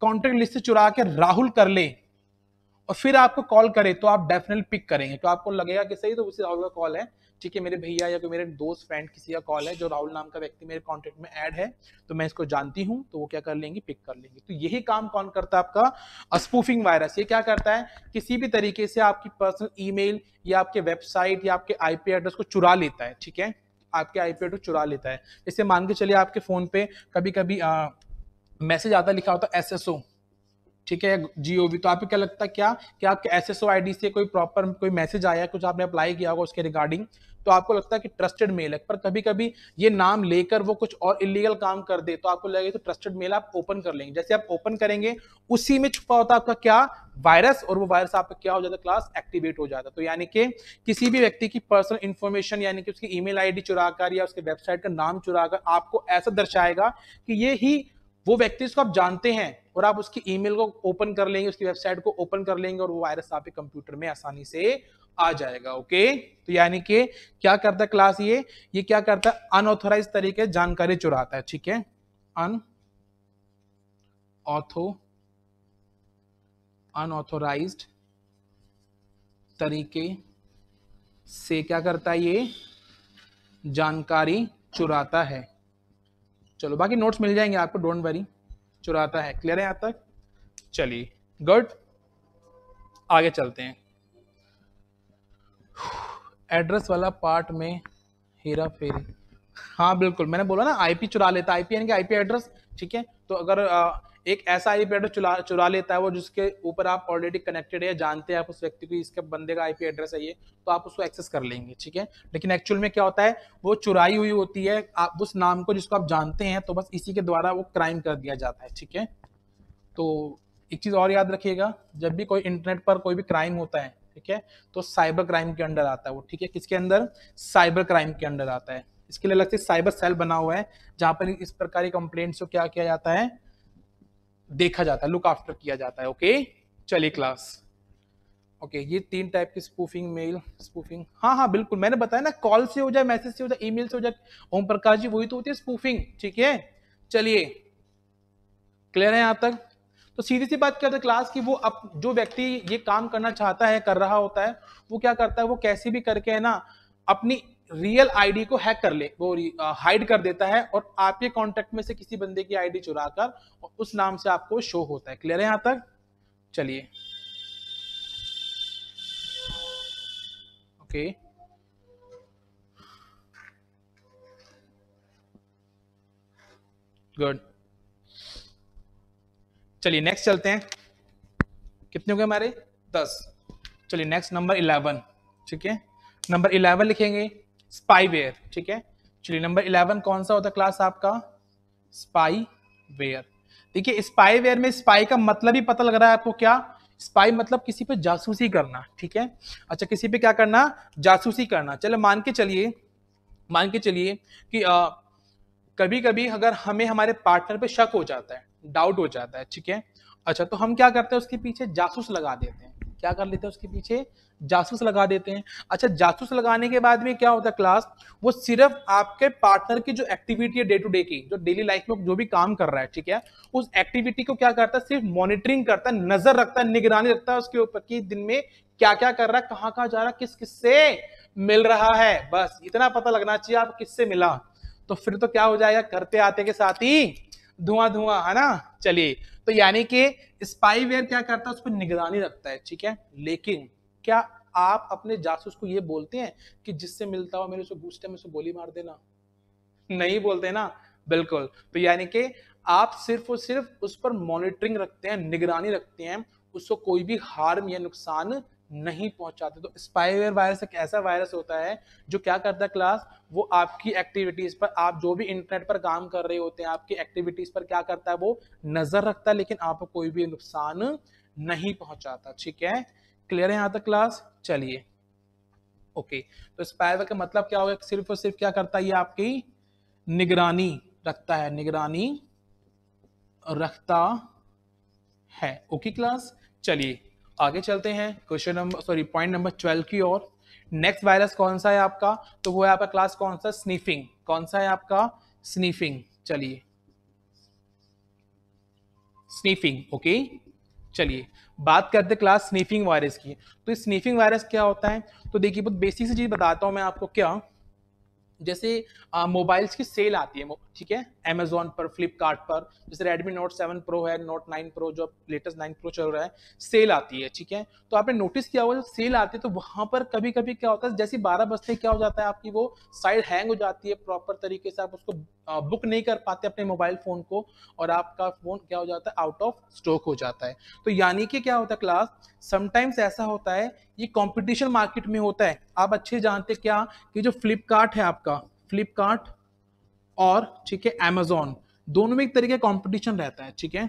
A: कॉन्टेक्ट लिस्ट से चुरा कर राहुल कर ले और फिर आपको कॉल करे तो आप डेफिनेटली पिक करेंगे तो आपको लगेगा कि सही तो उसी राहुल का कॉल है ठीक है मेरे भैया या कोई मेरे दोस्त फ्रेंड किसी का कॉल है जो राहुल नाम का व्यक्ति मेरे कॉन्टेक्ट में ऐड है तो मैं इसको जानती हूँ तो वो क्या कर लेंगी पिक कर लेंगी तो यही काम कौन करता है आपका अस्पूफिंग वायरस ये क्या करता है किसी भी तरीके से आपकी पर्सनल ईमेल या आपके वेबसाइट या आपके आईपी एड्रेस को चुरा लेता है ठीक है आपके आईपी एड्रेस चुरा लेता है जैसे मान के चलिए आपके फोन पे कभी कभी मैसेज आता लिखा होता एस एस ओ ठीक है जीओवी तो आपको क्या लगता है क्या कि आपके एस एस से कोई प्रॉपर कोई मैसेज आया कुछ आपने अप्लाई किया होगा उसके रिगार्डिंग तो आपको लगता है कि ट्रस्टेड मेल है पर कभी कभी ये नाम लेकर वो कुछ और इलीगल काम कर दे तो आपको लगेगा तो ट्रस्टेड मेल आप ओपन कर लेंगे जैसे आप ओपन करेंगे उसी में छुपा होता है आपका क्या वायरस और वो वायरस आपका क्या हो जाता है क्लास एक्टिवेट हो जाता है तो यानी कि किसी भी व्यक्ति की पर्सनल इन्फॉर्मेशन यानी कि उसकी ईमेल आईडी चुराकर या उसके वेबसाइट का नाम चुराकर आपको ऐसा दर्शाएगा कि ये ही वो व्यक्ति जिसको आप जानते हैं और आप उसकी ईमेल को ओपन कर लेंगे उसकी वेबसाइट को ओपन कर लेंगे और वो वायरस आपके कंप्यूटर में आसानी से आ जाएगा ओके तो यानी कि क्या करता है क्लास ये ये क्या करता है अनऑथोराइज तरीके जानकारी चुराता है ठीक है अन ऑथो अनऑथोराइज तरीके से क्या करता है ये जानकारी चुराता है चलो बाकी नोट्स मिल जाएंगे आपको डोंट वरी चुराता है क्लियर है यहाँ तक चलिए गुड आगे चलते हैं एड्रेस वाला पार्ट में हेरा फेरी हाँ बिल्कुल मैंने बोला ना आईपी चुरा लेता आईपी यानी कि आईपी एड्रेस ठीक है तो अगर आ, एक ऐसा आईपी एड्रेस चुरा चुरा लेता है वो जिसके ऊपर आप ऑलरेडी कनेक्टेड है जानते हैं आप उस व्यक्ति को इसके बंदे का आईपी एड्रेस है ये तो आप उसको एक्सेस कर लेंगे ठीक है लेकिन एक्चुअल में क्या होता है वो चुराई हुई होती है आप उस नाम को जिसको आप जानते हैं तो बस इसी के द्वारा वो क्राइम कर दिया जाता है ठीक है तो एक चीज़ और याद रखिएगा जब भी कोई इंटरनेट पर कोई भी क्राइम होता है ठीक है तो साइबर क्राइम के अंडर आता है वो ठीक है किसके अंदर साइबर क्राइम के अंडर आता है इसके लिए अलग से साइबर सेल बना हुआ है जहाँ पर इस प्रकार की कंप्लेंट्स को क्या किया जाता है देखा जाता है लुक आफ्टर किया जाता है ओके चलिए क्लास ओके ये तीन टाइप की स्पूफिंग मेल स्पूफिंग हाँ हाँ बिल्कुल मैंने बताया ना कॉल से हो जाए मैसेज से हो जाए ईमेल से हो जाए ओम प्रकाश जी वही तो होती है स्पूफिंग ठीक है चलिए क्लियर है आप तक तो सीधी सी बात करते क्लास की वो अब जो व्यक्ति ये काम करना चाहता है कर रहा होता है वो क्या करता है वो कैसे भी करके है ना अपनी रियल आईडी को हैक कर ले वो हाइड कर देता है और आपके कॉन्टेक्ट में से किसी बंदे की आईडी चुरा कर उस नाम से आपको शो होता है क्लियर है यहां तक चलिए ओके गुड चलिए नेक्स्ट चलते हैं कितने हो गए हमारे दस चलिए नेक्स्ट नंबर इलेवन ठीक है नंबर इलेवन लिखेंगे स्पाईवेयर ठीक है चलिए नंबर इलेवन कौन सा होता है क्लास आपका स्पाई वेयर देखिए स्पाई वेयर में स्पाई का मतलब ही पता लग रहा है आपको क्या स्पाई मतलब किसी पे जासूसी करना ठीक है अच्छा किसी पे क्या करना जासूसी करना चलो मान के चलिए मान के चलिए कि आ, कभी कभी अगर हमें हमारे पार्टनर पे शक हो जाता है डाउट हो जाता है ठीक है अच्छा तो हम क्या करते हैं उसके पीछे जासूस लगा देते हैं क्या कर लेते हैं उसके पीछे जासूस लगा देते हैं अच्छा जासूस लगाने के बाद में क्या होता है क्लास वो सिर्फ आपके पार्टनर की जो एक्टिविटी है डे टू डे की जो डेली लाइफ में जो भी काम कर रहा है ठीक है उस एक्टिविटी को क्या करता है सिर्फ मॉनिटरिंग करता है नजर रखता है निगरानी रखता है उसके ऊपर की दिन में क्या क्या कर रहा है कहाँ कहाँ जा रहा है किस किस से मिल रहा है बस इतना पता लगना चाहिए आप किससे मिला तो फिर तो क्या हो जाएगा करते आते के साथ ही धुआं धुआं है ना चलिए तो यानी कि स्पाईवेयर क्या करता है उस पर निगरानी रखता है ठीक है लेकिन क्या आप अपने जासूस को ये बोलते हैं कि जिससे मिलता हुआ मेरे से में से गोली मार देना नहीं बोलते ना बिल्कुल तो यानी कि आप सिर्फ और सिर्फ उस पर मॉनिटरिंग रखते हैं निगरानी रखते हैं उसको कोई भी हार्म या नुकसान नहीं पहुंचाते तो स्पाइवेयर वायरस एक ऐसा वायरस होता है जो क्या करता है क्लास वो आपकी एक्टिविटीज पर आप जो भी इंटरनेट पर काम कर रहे होते हैं आपकी एक्टिविटीज पर क्या करता है वो नजर रखता है लेकिन आपको कोई भी नुकसान नहीं पहुंचाता ठीक है क्लियर है यहाँ तक क्लास चलिए ओके तो स्पाइवर का मतलब क्या होगा सिर्फ और सिर्फ क्या करता है ये आपकी निगरानी रखता है निगरानी रखता है ओके क्लास चलिए आगे चलते हैं question number sorry point number twelve की ओर नेक्स्ट वायरस कौन सा है आपका तो वो है आपका क्लास कौन सा स्नीफिंग कौन सा है आपका स्नीफिंग चलिए स्नीफिंग ओके okay? चलिए बात करते क्लास स्नीफिंग वायरस की तो ये स्नीफिंग वायरस क्या होता है तो देखिए बहुत बेसिक सी चीज़ बताता हूँ मैं आपको क्या जैसे मोबाइल्स की सेल आती है ठीक है अमेजोन पर फ्लिपकार्ट पर जैसे रेडमी नोट सेवन प्रो है नोट नाइन प्रो जो लेटेस्ट नाइन प्रो चल रहा है सेल आती है ठीक है तो आपने नोटिस किया होगा जब सेल आती है तो वहां पर कभी कभी क्या होता है जैसे बारह बजते क्या हो जाता है आपकी वो साइड हैंग हो जाती है प्रॉपर तरीके से आप उसको बुक नहीं कर पाते अपने मोबाइल फ़ोन को और आपका फ़ोन क्या हो जाता है आउट ऑफ स्टॉक हो जाता है तो यानी कि क्या होता है क्लास समटाइम्स ऐसा होता है ये कंपटीशन मार्केट में होता है आप अच्छे जानते क्या कि जो फ्लिपकार्ट है आपका फ्लिपकार्ट और ठीक है अमेजोन दोनों में एक तरीके कॉम्पिटिशन रहता है ठीक है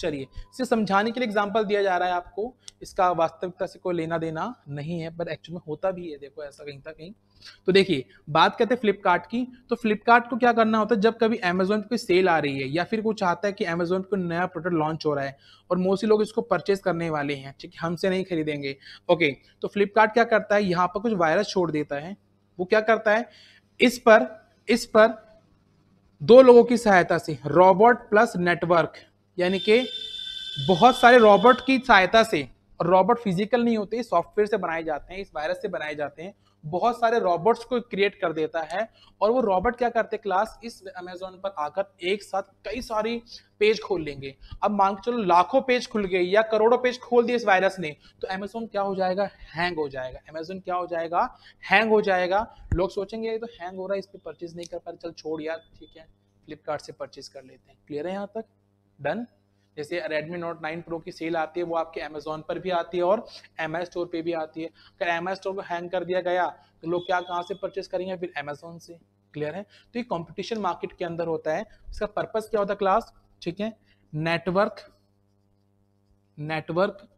A: चलिए इसे समझाने के लिए एग्जाम्पल दिया जा रहा है आपको इसका वास्तविकता से कोई लेना देना नहीं है पर एक्चुअल में होता भी है देखो ऐसा कहीं था कहीं तो देखिए बात करते हैं फ्लिपकार्ट की तो फ्लिपकार्ट को क्या करना होता है जब कभी अमेजोन कोई सेल आ रही है या फिर कुछ चाहता है कि अमेजोन को कोई नया प्रोडक्ट लॉन्च हो रहा है और मोस्टली लोग इसको परचेज करने वाले हैं ठीक है हमसे नहीं खरीदेंगे ओके तो फ्लिपकार्ट क्या करता है यहाँ पर कुछ वायरस छोड़ देता है वो क्या करता है इस पर इस पर दो लोगों की सहायता से रॉबोट प्लस नेटवर्क यानी कि बहुत सारे रॉबोट की सहायता से रॉबोट फिजिकल नहीं होते सॉफ्टवेयर से बनाए जाते हैं इस वायरस से बनाए जाते हैं बहुत सारे रॉबोट्स को क्रिएट कर देता है और वो रॉबोट क्या करते हैं क्लास इस अमेजोन पर आकर एक साथ कई सारी पेज खोल लेंगे अब मान के चलो लाखों पेज खुल गए या करोड़ों पेज खोल दिए इस वायरस ने तो अमेजोन क्या हो जाएगा हैंग हो जाएगा अमेजोन क्या हो जाएगा हैंग हो जाएगा लोग सोचेंगे ये तो हैंग हो रहा है इस पर परचेज नहीं कर पा रहे चल छोड़ यार ठीक है फ्लिपकार्ट से परचेज कर लेते हैं क्लियर है यहाँ तक डन जैसे रेडमी नोट 9 प्रो की सेल आती है वो आपके Amazon पर भी आती है और एम आई स्टोर पर भी आती है अगर एम आई स्टोर को हैंग कर दिया गया तो लोग क्या कहाँ से परचेस करेंगे फिर अमेजोन से क्लियर है तो ये कॉम्पिटिशन मार्केट के अंदर होता है इसका पर्पज क्या होता है क्लास ठीक है network network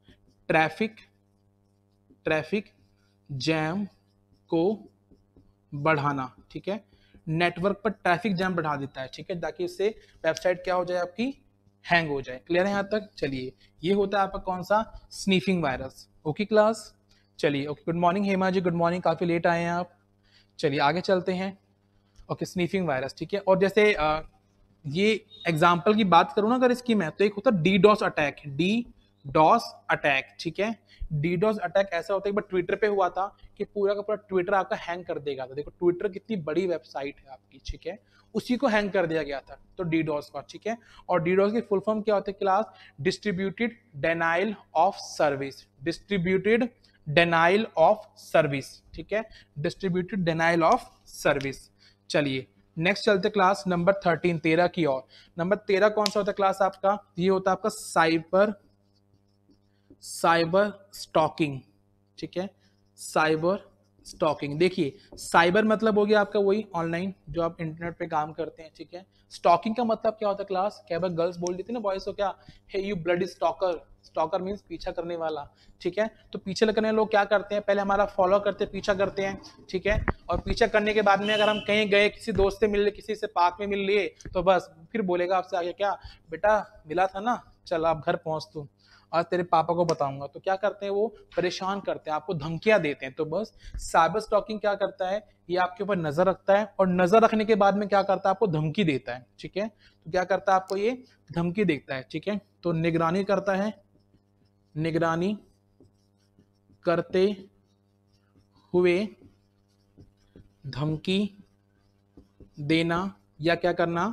A: traffic traffic jam को बढ़ाना ठीक है नेटवर्क पर ट्रैफिक जैम बढ़ा देता है ठीक है ताकि इससे वेबसाइट क्या हो जाए आपकी हैंग हो जाए क्लियर है यहाँ तक चलिए ये होता है आपका कौन सा स्नीफिंग वायरस ओके क्लास चलिए okay good morning Hema ji good morning काफ़ी लेट आए हैं आप चलिए आगे चलते हैं ओके स्नीफिंग वायरस ठीक है और जैसे आ, ये एग्जाम्पल की बात करूँ ना अगर इसकी मैं तो एक होता है D DoS attack D DoS attack ठीक है डीडोस अटैक ऐसा होता है बट ट्विटर पे हुआ था कि पूरा का पूरा ट्विटर आपका हैंग कर देगा था देखो ट्विटर कितनी बड़ी वेबसाइट है आपकी ठीक है उसी को हैंग कर दिया गया था तो डीडोस का ठीक है और डीडोस की फुल फॉर्म क्या होती है class distributed denial of service distributed denial of service ठीक है डिस्ट्रीब्यूटेड डेनाइल ऑफ सर्विस चलिए नेक्स्ट चलते क्लास नंबर थर्टीन तेरह की और नंबर तेरह कौन सा होता है क्लास आपका ये होता है आपका साइबर साइबर स्टॉकिंग ठीक है साइबर स्टॉकिंग देखिए साइबर मतलब हो गया आपका वही ऑनलाइन जो आप इंटरनेट पे काम करते हैं ठीक है स्टॉकिंग का मतलब क्या होता है क्लास क्या बार गर्ल्स बोल देती ना बॉयज को क्या hey you blood stalker stalker means पीछा करने वाला ठीक है तो पीछे करने लोग क्या करते हैं पहले हमारा फॉलो करते हैं पीछा करते हैं ठीक है और पीछा करने के बाद में अगर हम कहीं गए किसी दोस्त से मिल किसी से पार्क में मिल लिए तो बस फिर बोलेगा आपसे आगे क्या बेटा मिला था ना चल आप घर पहुंच तू और तेरे पापा को बताऊंगा तो क्या करते हैं वो परेशान करते हैं आपको धमकियां देते हैं तो बस साइबर स्टॉकिंग क्या करता है ये आपके ऊपर नजर रखता है और नजर रखने के बाद में क्या करता है आपको धमकी देता है ठीक है तो क्या करता है आपको ये धमकी देता है ठीक है तो निगरानी करता है निगरानी करते हुए धमकी देना या क्या करना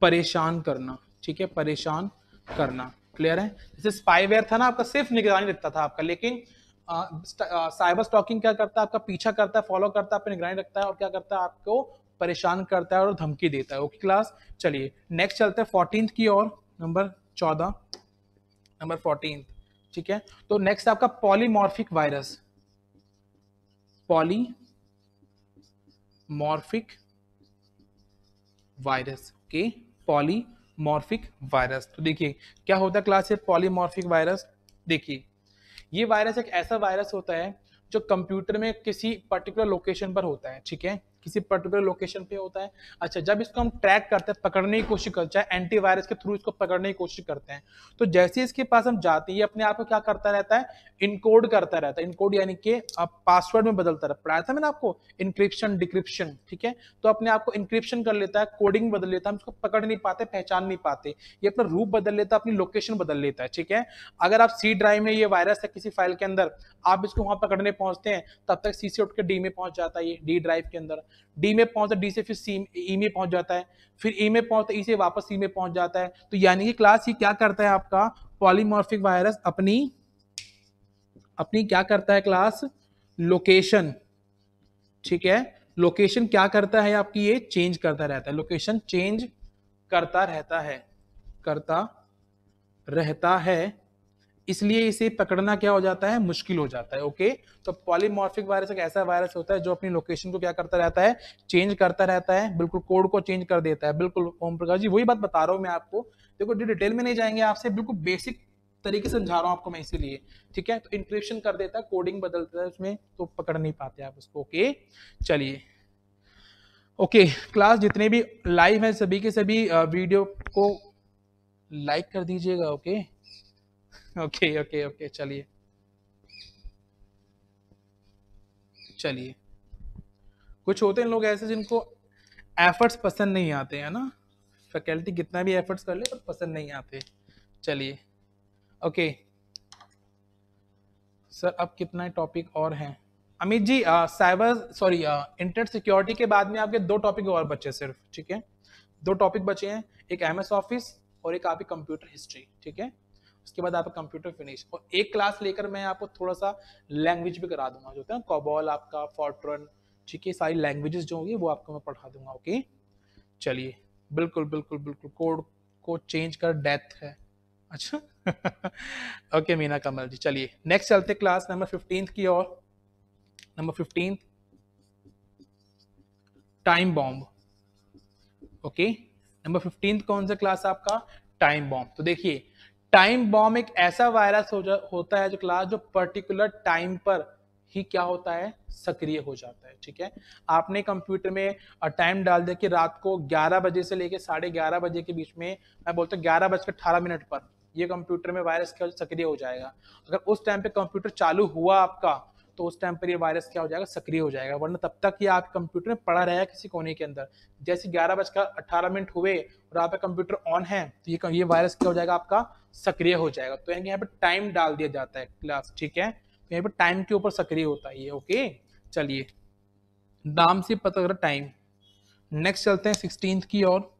A: परेशान करना ठीक है परेशान करना क्लियर है जैसे स्पाईवेयर था ना आपका सिर्फ निगरानी रखता था आपका लेकिन साइबर स्टॉकिंग क्या करता है आपका पीछा करता है फॉलो करता है निगरानी रखता है और क्या करता है आपको परेशान करता है और धमकी देता है ओके क्लास चलिए नेक्स्ट चलते हैं फोर्टीन की ओर नंबर चौदह नंबर फोर्टीन ठीक है तो नेक्स्ट आपका polymorphic virus polymorphic virus के पॉली पॉलीमॉर्फिक वायरस तो देखिए क्या होता है क्लास ये पॉलीमॉर्फिक वायरस देखिए ये वायरस एक ऐसा वायरस होता है जो कंप्यूटर में किसी पर्टिकुलर लोकेशन पर होता है ठीक है किसी पर्टिकुलर लोकेशन पे होता है अच्छा जब इसको हम ट्रैक करते हैं पकड़ने की कोशिश करते हैं एंटीवायरस के थ्रू इसको पकड़ने की कोशिश करते हैं तो जैसे इसके पास हम जाते हैं ये अपने आप को क्या करता रहता है इनकोड करता रहता है इनकोड यानी कि पासवर्ड में बदलता रहता पढ़ाया था मैंने आपको इंक्रिप्शन डिक्रिप्शन ठीक है तो अपने आप को इंक्रिप्शन कर लेता है कोडिंग बदल लेता है हम इसको पकड़ नहीं पाते पहचान नहीं पाते ये अपना रूप बदल लेता है अपनी लोकेशन बदल लेता है ठीक है अगर आप सी ड्राइव में ये वायरस है किसी फाइल के अंदर आप इसको वहां पकड़ने पहुंचते हैं तब तक सी सी उठ के डी में पहुंच जाता है ये डी ड्राइव के अंदर डी में पहुंचता डी से फिर सी ई e में पहुंच जाता है फिर ई e में पहुंचता ई e से वापस सी में पहुंच जाता है तो यानी कि क्लास ये क्या करता है आपका पॉलीमॉर्फिक वायरस अपनी अपनी क्या करता है क्लास लोकेशन ठीक है लोकेशन क्या करता है आपकी ये चेंज करता रहता है लोकेशन चेंज करता रहता है करता रहता है इसलिए इसे पकड़ना क्या हो जाता है मुश्किल हो जाता है ओके तो पॉलीमॉर्फिक वायरस एक ऐसा वायरस होता है जो अपनी लोकेशन को क्या करता रहता है चेंज करता रहता है बिल्कुल कोड को चेंज कर देता है बिल्कुल ओम प्रकाश जी वही बात बता रहा हूँ मैं आपको देखो डिटेल में नहीं जाएंगे आपसे बिल्कुल बेसिक तरीके से समझा रहा हूँ आपको मैं इसीलिए ठीक है तो इंक्रिप्शन कर देता है कोडिंग बदल देता है उसमें तो पकड़ नहीं पाते आप उसको ओके चलिए ओके क्लास जितने भी लाइव है सभी के सभी वीडियो को लाइक कर दीजिएगा ओके ओके ओके ओके चलिए चलिए कुछ होते हैं लोग ऐसे जिनको एफर्ट्स पसंद नहीं आते है ना फैकल्टी कितना भी एफर्ट्स कर ले पर पसंद नहीं आते चलिए ओके सर अब कितना टॉपिक और हैं Amit ji cyber sorry internet security के बाद में आपके दो टॉपिक और बचे सिर्फ ठीक है दो टॉपिक बचे हैं एक एमएस ऑफिस और एक आपकी कंप्यूटर हिस्ट्री ठीक है उसके बाद आपका कंप्यूटर फिनिश और एक क्लास लेकर मैं आपको थोड़ा सा लैंग्वेज भी करा दूंगा जो होता है कॉबॉल आपका फॉर्ट्रन ठीक है सारी लैंग्वेजेस जो होंगी वो आपको मैं पढ़ा दूंगा ओके चलिए बिल्कुल बिल्कुल बिल्कुल कोड को चेंज कर डेथ है अच्छा ओके मीना कमल जी चलिए नेक्स्ट चलते क्लास नंबर फिफ्टीन की और number fifteen time bomb okay number fifteen कौन सा क्लास आपका टाइम बॉम्ब तो देखिए टाइम बॉम्ब एक ऐसा वायरस हो जा होता है जो क्लास जो पर्टिकुलर टाइम पर ही क्या होता है सक्रिय हो जाता है ठीक है आपने कंप्यूटर में टाइम डाल दिया कि रात को 11 बजे से लेकर साढ़े ग्यारह बजे के बीच में मैं बोलता हूँ ग्यारह बजकर अठारह मिनट पर ये कंप्यूटर में वायरस क्या सक्रिय हो जाएगा अगर उस टाइम पे कंप्यूटर चालू हुआ आपका तो उस टाइम पर ये वायरस क्या हो जाएगा सक्रिय हो जाएगा वरना तब तक ये आप कंप्यूटर में पड़ा रहेगा किसी कोने के अंदर जैसे ग्यारह बजकर अट्ठारह मिनट हुए और आपका कंप्यूटर ऑन है तो ये ये वायरस क्या हो जाएगा आपका सक्रिय हो जाएगा तो यहाँ पे टाइम डाल दिया जाता है क्लास ठीक है तो यहाँ पे टाइम के ऊपर सक्रिय होता है ये ओके चलिए नाम से पता करा टाइम नेक्स्ट चलते हैं सिक्सटीन की और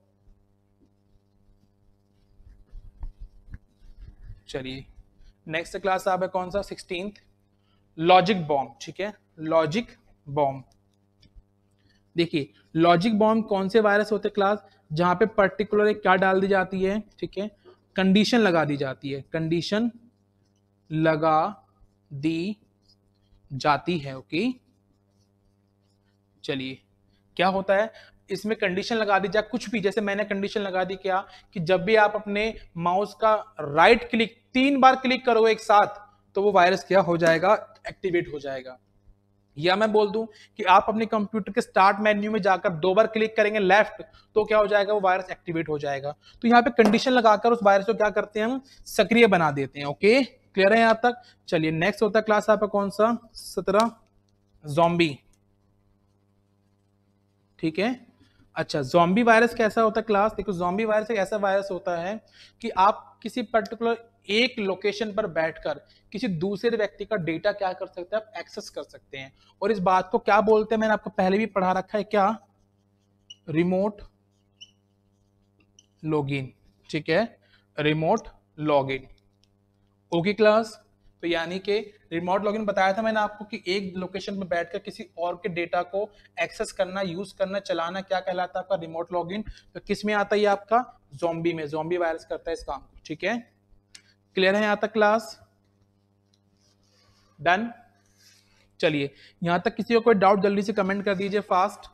A: चलिए नेक्स्ट क्लास आप है कौन सा सिक्सटीन लॉजिक बॉम्ब ठीक है लॉजिक बॉम्ब देखिए लॉजिक बॉम्ब कौन से वायरस होते क्लास जहां पे पर्टिकुलर एक क्या डाल दी जाती है ठीक है कंडीशन लगा दी जाती है कंडीशन लगा दी जाती है ओके चलिए क्या होता है इसमें कंडीशन लगा दी जाए कुछ भी जैसे मैंने कंडीशन लगा दी क्या कि जब भी आप अपने माउस का राइट क्लिक तीन बार क्लिक करोगे एक साथ तो वो वायरस क्या हो जाएगा एक्टिवेट हो जाएगा या मैं बोल दूं कि आप अपने कंप्यूटर के स्टार्ट मेन्यू में जाकर दो बार क्लिक करेंगे लेफ्ट तो क्या हो जाएगा वो वायरस एक्टिवेट हो जाएगा तो यहाँ पे कंडीशन लगाकर उस वायरस को क्या करते हैं हम सक्रिय बना देते हैं ओके क्लियर है यहाँ तक चलिए नेक्स्ट होता है क्लास आपका कौन सा सत्रह जॉम्बी ठीक है अच्छा जोम्बी वायरस कैसा होता है क्लास देखो जॉम्बी वायरस एक ऐसा वायरस होता है कि आप किसी पर्टिकुलर एक लोकेशन पर बैठकर किसी दूसरे व्यक्ति का डेटा क्या कर सकते हैं आप एक्सेस कर सकते हैं और इस बात को क्या बोलते हैं मैंने आपको पहले भी पढ़ा रखा है क्या रिमोट लॉगिन ठीक है रिमोट लॉगिन ओके क्लास तो यानी कि रिमोट लॉगिन बताया था मैंने आपको कि एक लोकेशन पर बैठकर किसी और के डेटा को एक्सेस करना यूज करना चलाना क्या कहलाता है आपका रिमोट लॉगिन तो किस में आता है आपका जोम्बी में जोम्बी वायरस करता है इस काम को ठीक है क्लियर है यहां तक क्लास डन चलिए यहां तक किसी को कोई डाउट जल्दी से कमेंट कर दीजिए फास्ट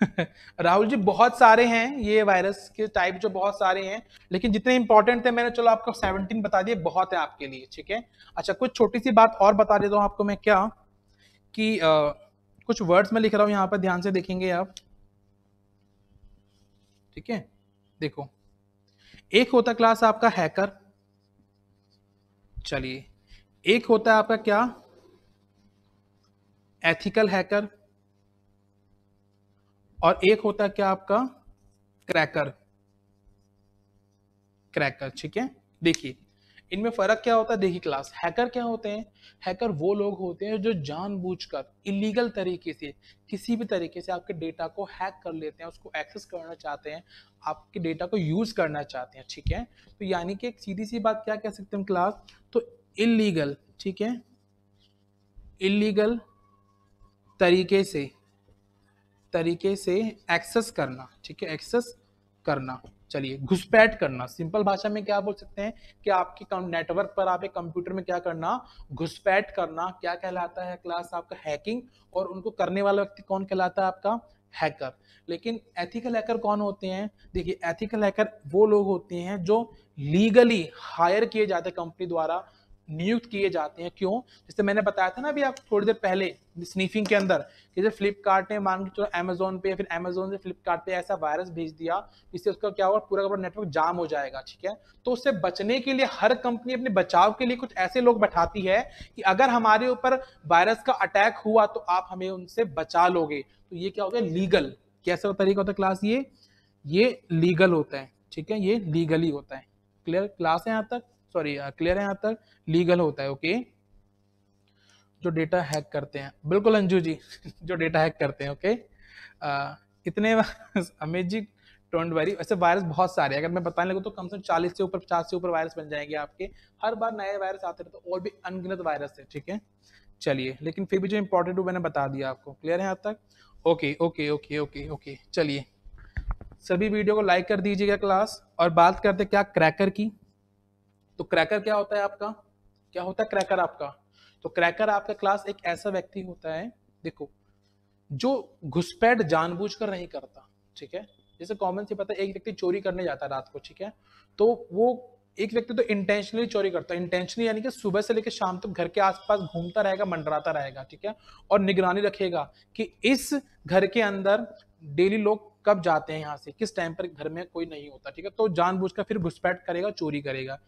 A: राहुल जी बहुत सारे हैं ये वायरस के टाइप जो बहुत सारे हैं लेकिन जितने इंपॉर्टेंट थे मैंने चलो आपको 17 बता दिए बहुत है आपके लिए ठीक है अच्छा कुछ छोटी सी बात और बता देता हूँ आपको मैं क्या कि आ, कुछ वर्ड्स में लिख रहा हूँ यहाँ पर ध्यान से देखेंगे आप ठीक है देखो एक होता क्लास आपका हैकर चलिए एक होता है आपका क्या एथिकल हैकर और एक होता है क्या आपका क्रैकर क्रैकर ठीक है देखिए इनमें फ़र्क क्या होता है देखिए क्लास हैकर क्या होते हैं हैकर वो लोग होते हैं जो जानबूझकर इलीगल तरीके से किसी भी तरीके से आपके डेटा को हैक कर लेते हैं उसको एक्सेस करना चाहते हैं आपके डेटा को यूज़ करना चाहते हैं ठीक है तो यानी कि एक सीधी सी बात क्या कह सकते हैं क्लास तो इलीगल ठीक है इलीगल तरीके से तरीके से एक्सेस करना ठीक है एक्सेस करना चलिए घुसपैठ करना सिंपल भाषा में क्या बोल सकते हैं कि आपके नेटवर्क पर एक कंप्यूटर में क्या करना घुसपैठ करना क्या कहलाता है क्लास आपका हैकिंग और उनको करने वाला व्यक्ति कौन कहलाता है आपका हैकर लेकिन एथिकल हैकर कौन होते हैं देखिए एथिकल हैकर वो लोग होते हैं जो लीगली हायर किए जाते हैं कंपनी द्वारा नियुक्त किए जाते हैं क्यों जैसे मैंने बताया था ना अभी आप थोड़ी देर पहले स्नीफिंग के अंदर कि जैसे फ्लिपकार्ट ने मान के चलो अमेजोन पे या फिर अमेजोन से फ्लिपकार्ट पे ऐसा वायरस भेज दिया इससे उसका क्या होगा पूरा का पूरा नेटवर्क जाम हो जाएगा ठीक है तो उससे बचने के लिए हर कंपनी अपने बचाव के लिए कुछ ऐसे लोग बैठाती है कि अगर हमारे ऊपर वायरस का अटैक हुआ तो आप हमें उनसे बचा लोगे तो ये क्या हो गया लीगल कैसा तरीका होता है क्लास ये ये लीगल होता है ठीक है ये लीगली होता है क्लियर क्लास है यहाँ तक सॉरी क्लियर uh, है यहाँ तक लीगल होता है ओके जो डेटा हैक करते हैं बिल्कुल अंजू जी जो डेटा हैक करते हैं ओके okay? Uh, इतने अमित जी डोंट वरी वैसे वायरस बहुत सारे हैं अगर मैं बताने लगूँ तो कम से कम चालीस से ऊपर पचास से ऊपर वायरस बन जाएंगे आपके हर बार नए वायरस आते हैं तो और भी अनगिनत वायरस है ठीक है चलिए लेकिन फिर भी जो इंपॉर्टेंट वो मैंने बता दिया आपको क्लियर है यहाँ तक okay okay okay okay okay चलिए सभी वीडियो को लाइक कर दीजिएगा क्लास और बात करते क्या क्रैकर की तो क्रैकर क्या होता है आपका क्या होता है क्रैकर आपका तो क्रैकर आपका क्लास एक ऐसा व्यक्ति होता है देखो जो घुसपैठ जानबूझकर नहीं करता ठीक है जैसे कॉमन से पता है एक व्यक्ति चोरी करने जाता है रात को ठीक है तो वो एक व्यक्ति तो इंटेंशनली चोरी करता है इंटेंशनली यानी कि सुबह से लेकर शाम तक घर के आसपास घूमता रहेगा मंडराता रहेगा ठीक है और निगरानी रखेगा कि इस घर के अंदर डेली लोग कब जाते हैं यहाँ से किस टाइम पर घर में कोई नहीं होता ठीक है तो कर फिर घुसपैठ करेगा चोरी करेगा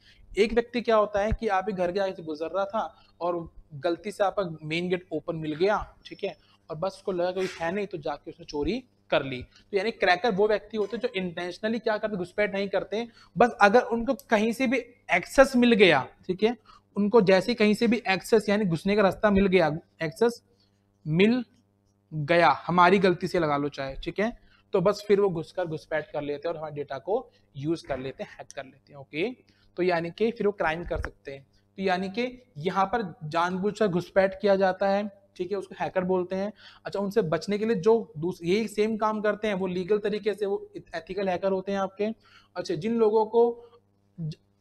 A: एक व्यक्ति क्या होता है कि आप ही घर के आगे से गुजर रहा था और गलती से आपका मेन गेट ओपन मिल गया ठीक है और बस उसको लगा कोई है नहीं तो जाके उसने चोरी कर ली तो यानी क्रैकर वो व्यक्ति होते हैं जो इंटेंशनली क्या करते घुसपैठ नहीं करते बस अगर उनको कहीं से भी एक्सेस मिल गया ठीक है उनको जैसे कहीं से भी एक्सेस यानी घुसने का रास्ता मिल गया एक्सेस मिल गया हमारी गलती से लगा लो चाहे ठीक है तो बस फिर वो घुसकर घुसपैठ कर लेते हैं और हमारे डेटा को यूज कर लेते हैं हैक कर लेते हैं ओके तो यानी कि फिर वो क्राइम कर सकते हैं तो यानी कि यहाँ पर जानबूझकर घुसपैठ किया जाता है ठीक है उसको हैकर बोलते हैं अच्छा उनसे बचने के लिए जो यही सेम काम करते हैं वो लीगल तरीके से वो एथिकल हैकर होते हैं आपके अच्छा जिन लोगों को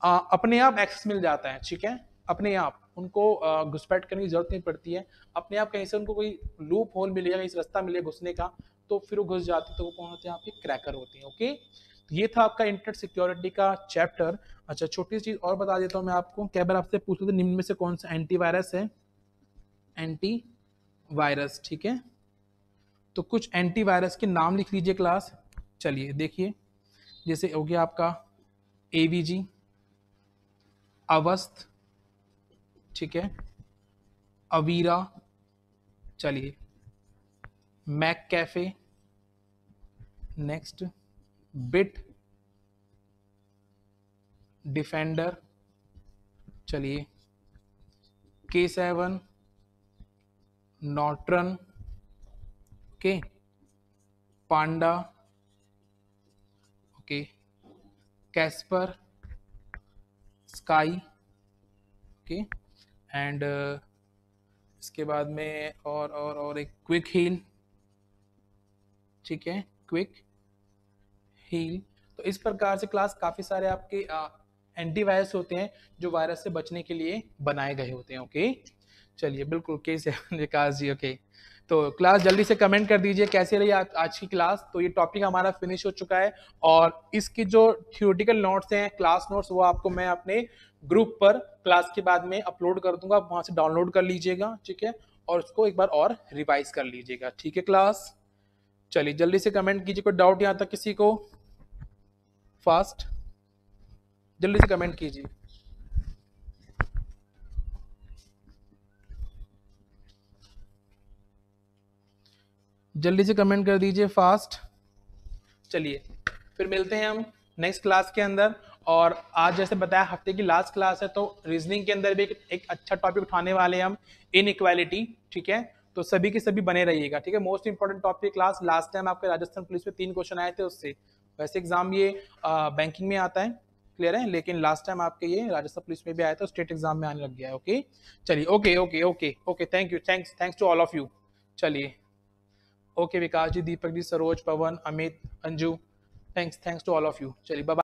A: आ, अपने आप एक्सेस मिल जाता है ठीक है अपने आप उनको घुसपैठ करने की जरूरत नहीं पड़ती है अपने आप कहीं से उनको कोई लूप होल मिलेगा कहीं रास्ता मिले घुसने का तो फिर वो घुस जाते तो वो कौन होते हैं आपके क्रैकर होते हैं ओके तो ये था आपका इंटरनेट सिक्योरिटी का चैप्टर अच्छा छोटी सी चीज़ और बता देता हूँ मैं आपको कई बार आपसे रहे थे निम्न में से कौन सा एंटीवायरस है एंटी वायरस ठीक है तो कुछ एंटीवायरस के नाम लिख लीजिए क्लास चलिए देखिए जैसे हो गया आपका ए वी जी अवस्थ ठीक है अवीरा चलिए McAfee next Bitdefender चलिए K seven Norton okay Panda okay Kaspersky okay and इसके बाद में और और और एक क्विक हील ठीक है क्विक हील तो इस प्रकार से क्लास काफ़ी सारे आपके एंटीवायरस होते हैं जो वायरस से बचने के लिए बनाए गए होते हैं ओके okay? चलिए बिल्कुल K seven Vikas ji okay तो क्लास जल्दी से कमेंट कर दीजिए कैसे रही आ, आज की क्लास तो ये टॉपिक हमारा फिनिश हो चुका है और इसकी जो थियोटिकल नोट्स हैं क्लास नोट्स वो आपको मैं अपने ग्रुप पर क्लास के बाद में अपलोड कर दूंगा आप वहाँ से डाउनलोड कर लीजिएगा ठीक है और उसको एक बार और रिवाइज कर लीजिएगा ठीक है क्लास चलिए जल्दी से कमेंट कीजिए कोई डाउट यहाँ तक किसी को फास्ट जल्दी से कमेंट कीजिए जल्दी से कमेंट कर दीजिए फास्ट चलिए फिर मिलते हैं हम नेक्स्ट क्लास के अंदर और आज जैसे बताया हफ्ते की लास्ट क्लास है तो रीजनिंग के अंदर भी एक, एक अच्छा टॉपिक उठाने वाले हैं हम इक्वालिटी ठीक है तो सभी के सभी बने रहिएगा ठीक है most important topic class last time आपके राजस्थान पुलिस में तीन क्वेश्चन आए थे उससे वैसे एग्जाम ये आ, बैंकिंग में आता है क्लियर है लेकिन लास्ट टाइम आपके ये राजस्थान पुलिस में भी आया था स्टेट एग्जाम में आने लग गया है ओके चलिए okay okay okay okay thank you thanks thanks to all of you चलिए okay Vikas ji Deepak ji Saroj Pawan Amit Anju thanks thanks to all of you चलिए बाय